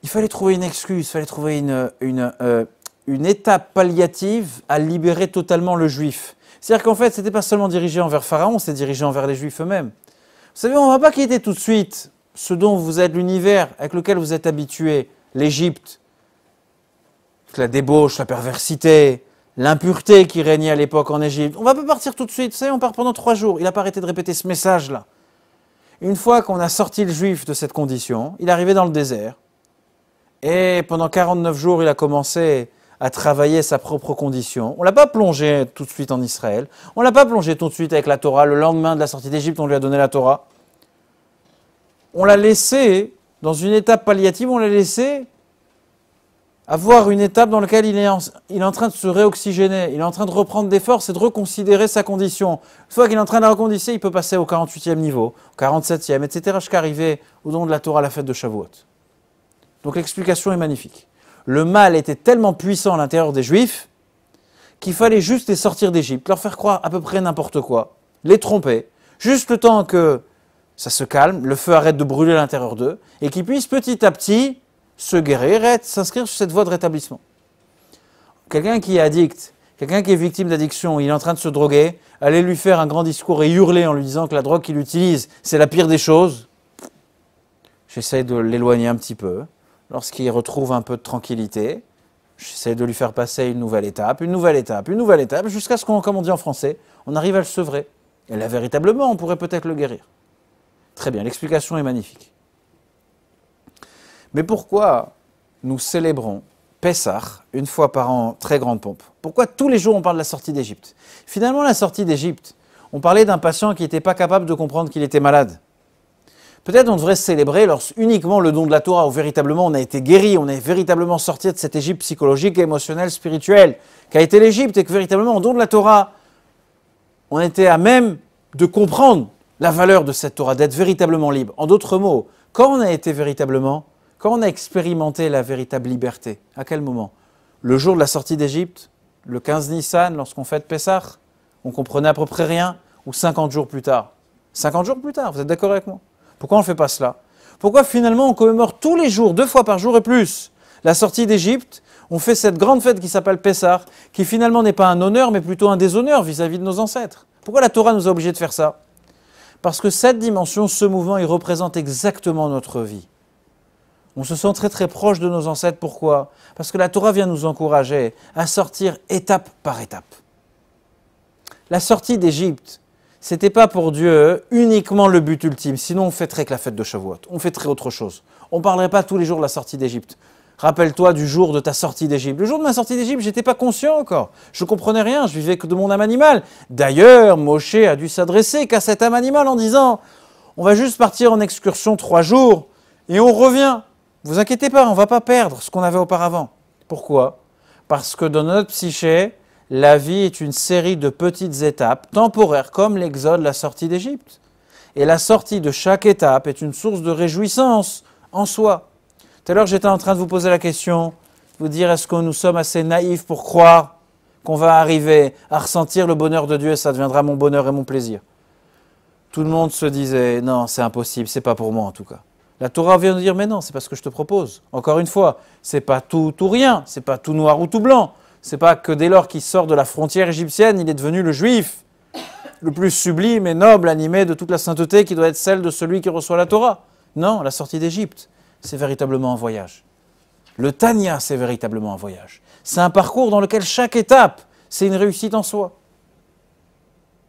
Il fallait trouver une excuse, il fallait trouver une, euh, une étape palliative à libérer totalement le juif. C'est-à-dire qu'en fait, ce n'était pas seulement dirigé envers Pharaon, c'est dirigé envers les juifs eux-mêmes. Vous savez, on ne va pas quitter tout de suite ce dont vous êtes, l'univers avec lequel vous êtes habitué, l'Égypte, la débauche, la perversité, l'impureté qui régnait à l'époque en Égypte. On ne va pas partir tout de suite, vous savez, on part pendant trois jours. Il n'a pas arrêté de répéter ce message-là. Une fois qu'on a sorti le juif de cette condition, il est arrivé dans le désert. Et pendant 49 jours, il a commencé à travailler sa propre condition. On ne l'a pas plongé tout de suite en Israël. On ne l'a pas plongé tout de suite avec la Torah. Le lendemain de la sortie d'Égypte, on lui a donné la Torah. On l'a laissé, dans une étape palliative, on l'a laissé avoir une étape dans laquelle il est, en, il est en train de se réoxygéner, il est en train de reprendre des forces et de reconsidérer sa condition. Une fois qu'il est en train de la reconditionner, il peut passer au 48e niveau, au 47e, etc., jusqu'à arriver au don de la Torah à la fête de Shavuot. Donc l'explication est magnifique le mal était tellement puissant à l'intérieur des Juifs qu'il fallait juste les sortir d'Égypte, leur faire croire à peu près n'importe quoi, les tromper, juste le temps que ça se calme, le feu arrête de brûler à l'intérieur d'eux, et qu'ils puissent petit à petit se guérir et s'inscrire sur cette voie de rétablissement. Quelqu'un qui est addict, quelqu'un qui est victime d'addiction, il est en train de se droguer, allez lui faire un grand discours et hurler en lui disant que la drogue qu'il utilise, c'est la pire des choses. J'essaie de l'éloigner un petit peu lorsqu'il retrouve un peu de tranquillité, j'essaie de lui faire passer une nouvelle étape, une nouvelle étape, une nouvelle étape, jusqu'à ce qu'on, comme on dit en français, on arrive à le sevrer. Et là, véritablement, on pourrait peut-être le guérir. Très bien, l'explication est magnifique. Mais pourquoi nous célébrons Pessah une fois par an, très grande pompe Pourquoi tous les jours on parle de la sortie d'Égypte Finalement, la sortie d'Égypte, on parlait d'un patient qui n'était pas capable de comprendre qu'il était malade. Peut-être on devrait célébrer lorsque uniquement le don de la Torah, où véritablement on a été guéri, on est véritablement sorti de cette Égypte psychologique, émotionnelle, spirituelle, qu'a été l'Égypte, et que véritablement, en don de la Torah, on était à même de comprendre la valeur de cette Torah, d'être véritablement libre. En d'autres mots, quand on a été véritablement, quand on a expérimenté la véritable liberté, à quel moment Le jour de la sortie d'Égypte, le 15 Nissan, lorsqu'on fête Pessah, on comprenait à peu près rien, ou 50 jours plus tard 50 jours plus tard, vous êtes d'accord avec moi pourquoi on ne fait pas cela Pourquoi finalement on commémore tous les jours, deux fois par jour et plus, la sortie d'Égypte On fait cette grande fête qui s'appelle Pessah, qui finalement n'est pas un honneur, mais plutôt un déshonneur vis-à-vis de nos ancêtres. Pourquoi la Torah nous a obligés de faire ça Parce que cette dimension, ce mouvement, il représente exactement notre vie. On se sent très très proche de nos ancêtres. Pourquoi Parce que la Torah vient nous encourager à sortir étape par étape. La sortie d'Égypte, c'était pas pour Dieu uniquement le but ultime. Sinon, on fêterait que la fête de Shavuot. On fêterait autre chose. On parlerait pas tous les jours de la sortie d'Égypte. Rappelle-toi du jour de ta sortie d'Égypte. Le jour de ma sortie d'Égypte, j'étais pas conscient encore. Je comprenais rien, je vivais que de mon âme animale. D'ailleurs, Moshe a dû s'adresser qu'à cette âme animale en disant On va juste partir en excursion trois jours et on revient. Vous inquiétez pas, on va pas perdre ce qu'on avait auparavant. Pourquoi Parce que dans notre psyché, la vie est une série de petites étapes temporaires comme l'exode, la sortie d'Égypte. Et la sortie de chaque étape est une source de réjouissance en soi. Tout à l'heure, j'étais en train de vous poser la question, vous dire est-ce que nous sommes assez naïfs pour croire qu'on va arriver à ressentir le bonheur de Dieu et ça deviendra mon bonheur et mon plaisir Tout le monde se disait non, c'est impossible, c'est pas pour moi en tout cas. La Torah vient de dire mais non, c'est pas ce que je te propose. Encore une fois, c'est pas tout ou rien, c'est pas tout noir ou tout blanc n'est pas que dès lors qu'il sort de la frontière égyptienne, il est devenu le juif, le plus sublime et noble, animé de toute la sainteté qui doit être celle de celui qui reçoit la Torah. Non, la sortie d'Égypte, c'est véritablement un voyage. Le Tania, c'est véritablement un voyage. C'est un parcours dans lequel chaque étape, c'est une réussite en soi.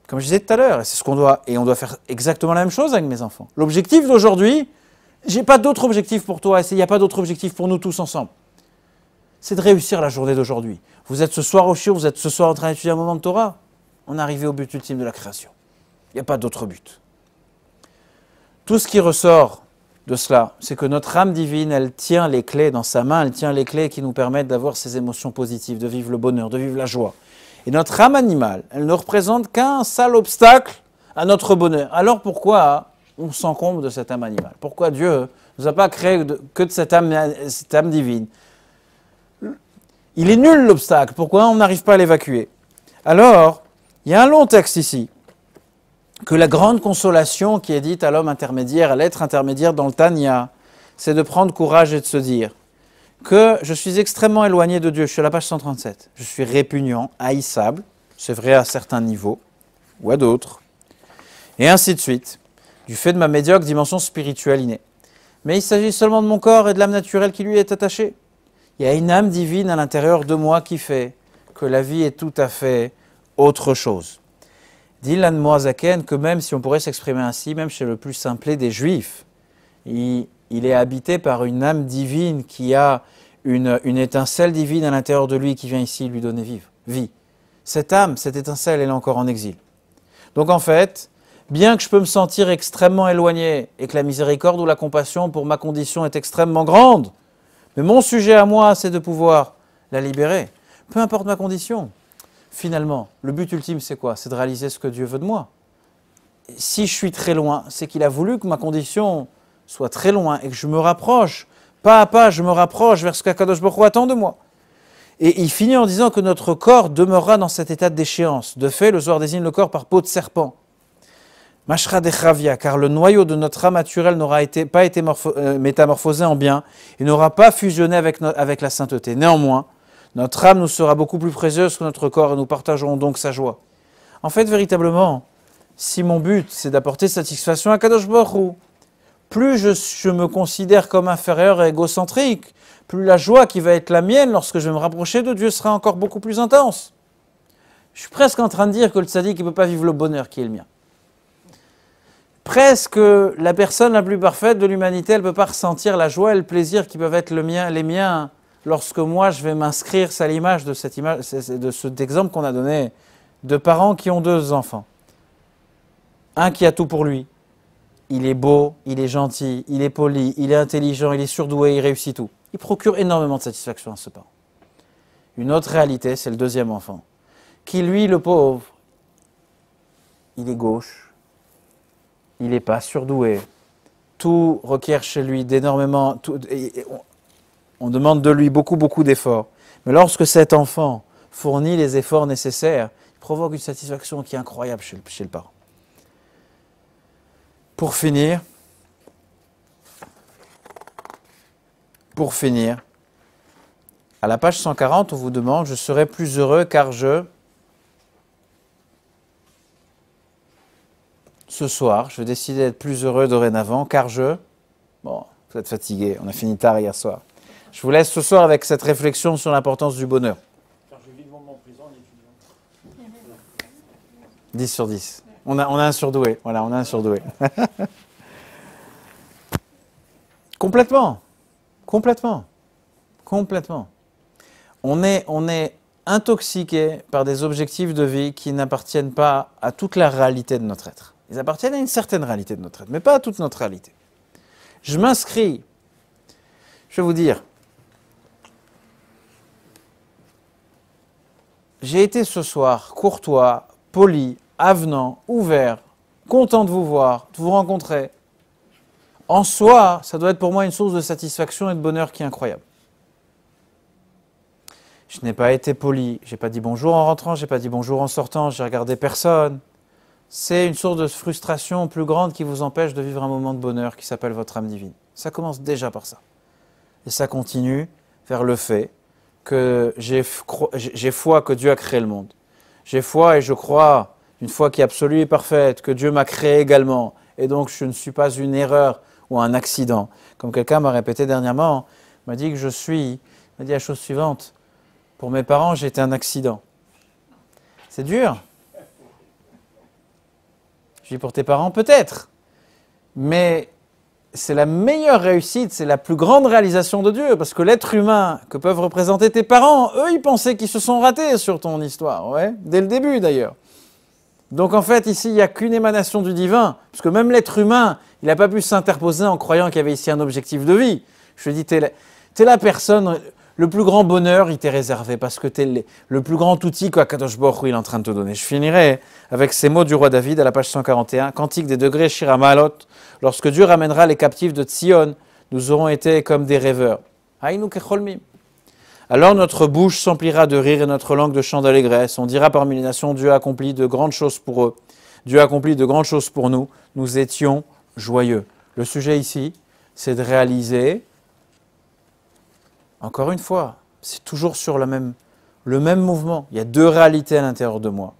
Comme je disais tout à l'heure, et c'est ce qu'on doit, et on doit faire exactement la même chose avec mes enfants. L'objectif d'aujourd'hui, j'ai pas d'autre objectif pour toi, et il n'y a pas d'autre objectif pour nous tous ensemble. C'est de réussir la journée d'aujourd'hui. Vous êtes ce soir au chiot, vous êtes ce soir en train d'étudier un moment de Torah. On est arrivé au but ultime de la création. Il n'y a pas d'autre but. Tout ce qui ressort de cela, c'est que notre âme divine, elle tient les clés dans sa main, elle tient les clés qui nous permettent d'avoir ces émotions positives, de vivre le bonheur, de vivre la joie. Et notre âme animale, elle ne représente qu'un sale obstacle à notre bonheur. Alors pourquoi on s'encombre de cette âme animale Pourquoi Dieu ne nous a pas créé que de cette âme divine il est nul l'obstacle. Pourquoi on n'arrive pas à l'évacuer Alors, il y a un long texte ici que la grande consolation qui est dite à l'homme intermédiaire, à l'être intermédiaire dans le Tanya, c'est de prendre courage et de se dire que je suis extrêmement éloigné de Dieu. Je suis à la page 137. Je suis répugnant, haïssable. C'est vrai à certains niveaux ou à d'autres. Et ainsi de suite, du fait de ma médiocre dimension spirituelle innée. Mais il s'agit seulement de mon corps et de l'âme naturelle qui lui est attachée. Il y a une âme divine à l'intérieur de moi qui fait que la vie est tout à fait autre chose. Dit Moazaken que même si on pourrait s'exprimer ainsi, même chez le plus simplé des juifs, il, est habité par une âme divine qui a une, étincelle divine à l'intérieur de lui qui vient ici lui donner vie. Cette âme, cette étincelle, elle est encore en exil. Donc en fait, bien que je peux me sentir extrêmement éloigné et que la miséricorde ou la compassion pour ma condition est extrêmement grande, mais mon sujet à moi, c'est de pouvoir la libérer, peu importe ma condition. Finalement, le but ultime, c'est quoi C'est de réaliser ce que Dieu veut de moi. si je suis très loin, c'est qu'il a voulu que ma condition soit très loin et que je me rapproche. Pas à pas, je me rapproche vers ce qu'Akadosh Boko attend de moi. Et il finit en disant que notre corps demeurera dans cet état de déchéance. De fait, le soir désigne le corps par peau de serpent. Mashra Dechavia, car le noyau de notre âme naturelle n'aura été, pas été euh, métamorphosé en bien et n'aura pas fusionné avec, avec la sainteté. Néanmoins, notre âme nous sera beaucoup plus précieuse que notre corps et nous partagerons donc sa joie. En fait, véritablement, si mon but c'est d'apporter satisfaction à Kadosh Baruch plus je, me considère comme inférieur et égocentrique, plus la joie qui va être la mienne lorsque je vais me rapprocher de Dieu sera encore beaucoup plus intense. Je suis presque en train de dire que le sadique ne peut pas vivre le bonheur qui est le mien presque la personne la plus parfaite de l'humanité, elle ne peut pas ressentir la joie et le plaisir qui peuvent être les miens lorsque moi je vais m'inscrire, à l'image de, de cet exemple qu'on a donné, de parents qui ont deux enfants. Un qui a tout pour lui. Il est beau, il est gentil, il est poli, il est intelligent, il est surdoué, il réussit tout. Il procure énormément de satisfaction à ce parent. Une autre réalité, c'est le deuxième enfant, qui lui, le pauvre, il est gauche, il n'est pas surdoué. Tout requiert chez lui d'énormément. On, on demande de lui beaucoup, beaucoup d'efforts. Mais lorsque cet enfant fournit les efforts nécessaires, il provoque une satisfaction qui est incroyable chez chez le parent. Pour finir, pour finir, à la page 140, on vous demande Je serai plus heureux car je. ce soir, je vais décider d'être plus heureux dorénavant, car je... Bon, vous êtes fatigué, on a fini tard hier soir. Je vous laisse ce soir avec cette réflexion sur l'importance du bonheur. Car 10 sur 10. On a, on a un surdoué, voilà, on a un surdoué. [laughs] complètement, complètement, complètement. On est, on est intoxiqué par des objectifs de vie qui n'appartiennent pas à toute la réalité de notre être. Ils appartiennent à une certaine réalité de notre être, mais pas à toute notre réalité. Je m'inscris, je vais vous dire, j'ai été ce soir courtois, poli, avenant, ouvert, content de vous voir, de vous rencontrer. En soi, ça doit être pour moi une source de satisfaction et de bonheur qui est incroyable. Je n'ai pas été poli, j'ai pas dit bonjour en rentrant, j'ai pas dit bonjour en sortant, j'ai regardé personne c'est une source de frustration plus grande qui vous empêche de vivre un moment de bonheur qui s'appelle votre âme divine. Ça commence déjà par ça. Et ça continue vers le fait que j'ai foi que Dieu a créé le monde. J'ai foi et je crois, une foi qui est absolue et parfaite, que Dieu m'a créé également. Et donc je ne suis pas une erreur ou un accident. Comme quelqu'un m'a répété dernièrement, m'a dit que je suis, m'a dit la chose suivante, pour mes parents j'étais un accident. C'est dur. Je dis pour tes parents, peut-être. Mais c'est la meilleure réussite, c'est la plus grande réalisation de Dieu, parce que l'être humain que peuvent représenter tes parents, eux, ils pensaient qu'ils se sont ratés sur ton histoire, ouais, dès le début d'ailleurs. Donc en fait, ici, il n'y a qu'une émanation du divin, parce que même l'être humain, il n'a pas pu s'interposer en croyant qu'il y avait ici un objectif de vie. Je dis, t'es es la personne le plus grand bonheur, il t'est réservé parce que t'es le plus grand outil qu'Akadosh Baruch il est en train de te donner. Je finirai avec ces mots du roi David à la page 141, Quantique des degrés Shiramalot. Lorsque Dieu ramènera les captifs de Tzion, nous aurons été comme des rêveurs. Alors notre bouche s'emplira de rire et notre langue de chant d'allégresse. On dira parmi les nations, Dieu a accompli de grandes choses pour eux. Dieu a accompli de grandes choses pour nous. Nous étions joyeux. Le sujet ici, c'est de réaliser encore une fois, c'est toujours sur même, le même mouvement. Il y a deux réalités à l'intérieur de moi.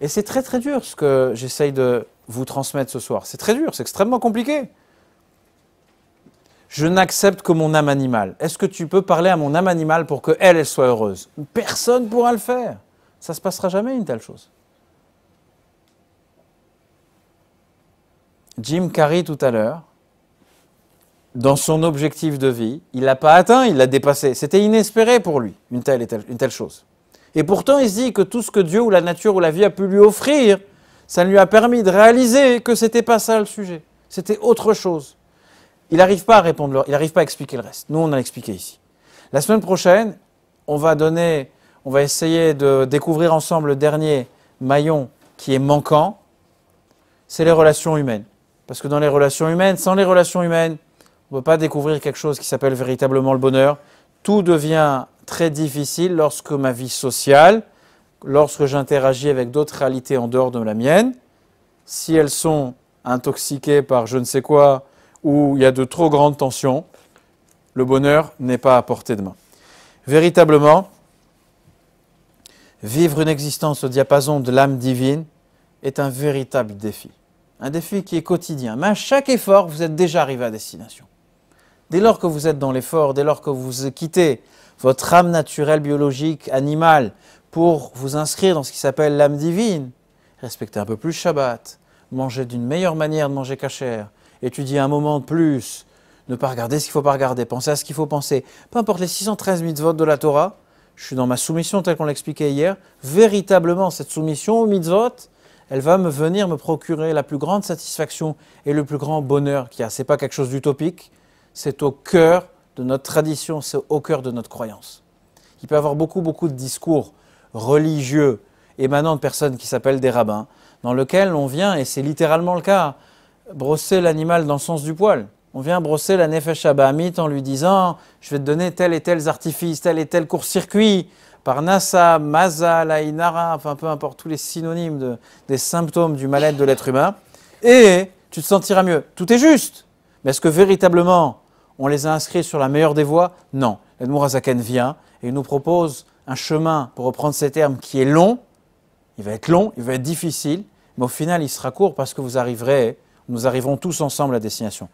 Et c'est très très dur ce que j'essaye de vous transmettre ce soir. C'est très dur, c'est extrêmement compliqué. Je n'accepte que mon âme animale. Est-ce que tu peux parler à mon âme animale pour qu'elle, elle, soit heureuse Personne ne pourra le faire. Ça ne se passera jamais une telle chose. Jim Carrey tout à l'heure dans son objectif de vie, il l'a pas atteint, il l'a dépassé. C'était inespéré pour lui, une telle, une telle chose. Et pourtant, il se dit que tout ce que Dieu ou la nature ou la vie a pu lui offrir, ça lui a permis de réaliser que c'était pas ça le sujet. C'était autre chose. Il n'arrive pas à répondre, il n'arrive pas à expliquer le reste. Nous, on a expliqué ici. La semaine prochaine, on va donner, on va essayer de découvrir ensemble le dernier maillon qui est manquant. C'est les relations humaines. Parce que dans les relations humaines, sans les relations humaines, on ne peut pas découvrir quelque chose qui s'appelle véritablement le bonheur. Tout devient très difficile lorsque ma vie sociale, lorsque j'interagis avec d'autres réalités en dehors de la mienne, si elles sont intoxiquées par je ne sais quoi, ou il y a de trop grandes tensions, le bonheur n'est pas à portée de main. Véritablement, vivre une existence au diapason de l'âme divine est un véritable défi. Un défi qui est quotidien. Mais à chaque effort, vous êtes déjà arrivé à destination. Dès lors que vous êtes dans l'effort, dès lors que vous quittez votre âme naturelle, biologique, animale, pour vous inscrire dans ce qui s'appelle l'âme divine, respectez un peu plus Shabbat, mangez d'une meilleure manière de manger cachère, étudiez un moment de plus, ne pas regarder ce qu'il ne faut pas regarder, pensez à ce qu'il faut penser. Peu importe les 613 mitzvot de la Torah, je suis dans ma soumission telle qu'on l'expliquait hier, véritablement cette soumission aux mitzvot, elle va me venir me procurer la plus grande satisfaction et le plus grand bonheur qu'il y a. Ce n'est pas quelque chose d'utopique, c'est au cœur de notre tradition, c'est au cœur de notre croyance. Il peut y avoir beaucoup, beaucoup de discours religieux émanant de personnes qui s'appellent des rabbins, dans lesquels on vient, et c'est littéralement le cas, brosser l'animal dans le sens du poil. On vient brosser la Nefesh Abahamit en lui disant Je vais te donner tel et tels artifices, tel et tel court-circuit, par Nasa, Maza, Laïnara, enfin peu importe, tous les synonymes des symptômes du mal-être de l'être humain, et tu te sentiras mieux. Tout est juste. Mais est-ce que véritablement on les a inscrits sur la meilleure des voies Non. Edmond Azaken vient et il nous propose un chemin, pour reprendre ces termes, qui est long. Il va être long, il va être difficile, mais au final, il sera court parce que vous arriverez, nous arriverons tous ensemble à destination.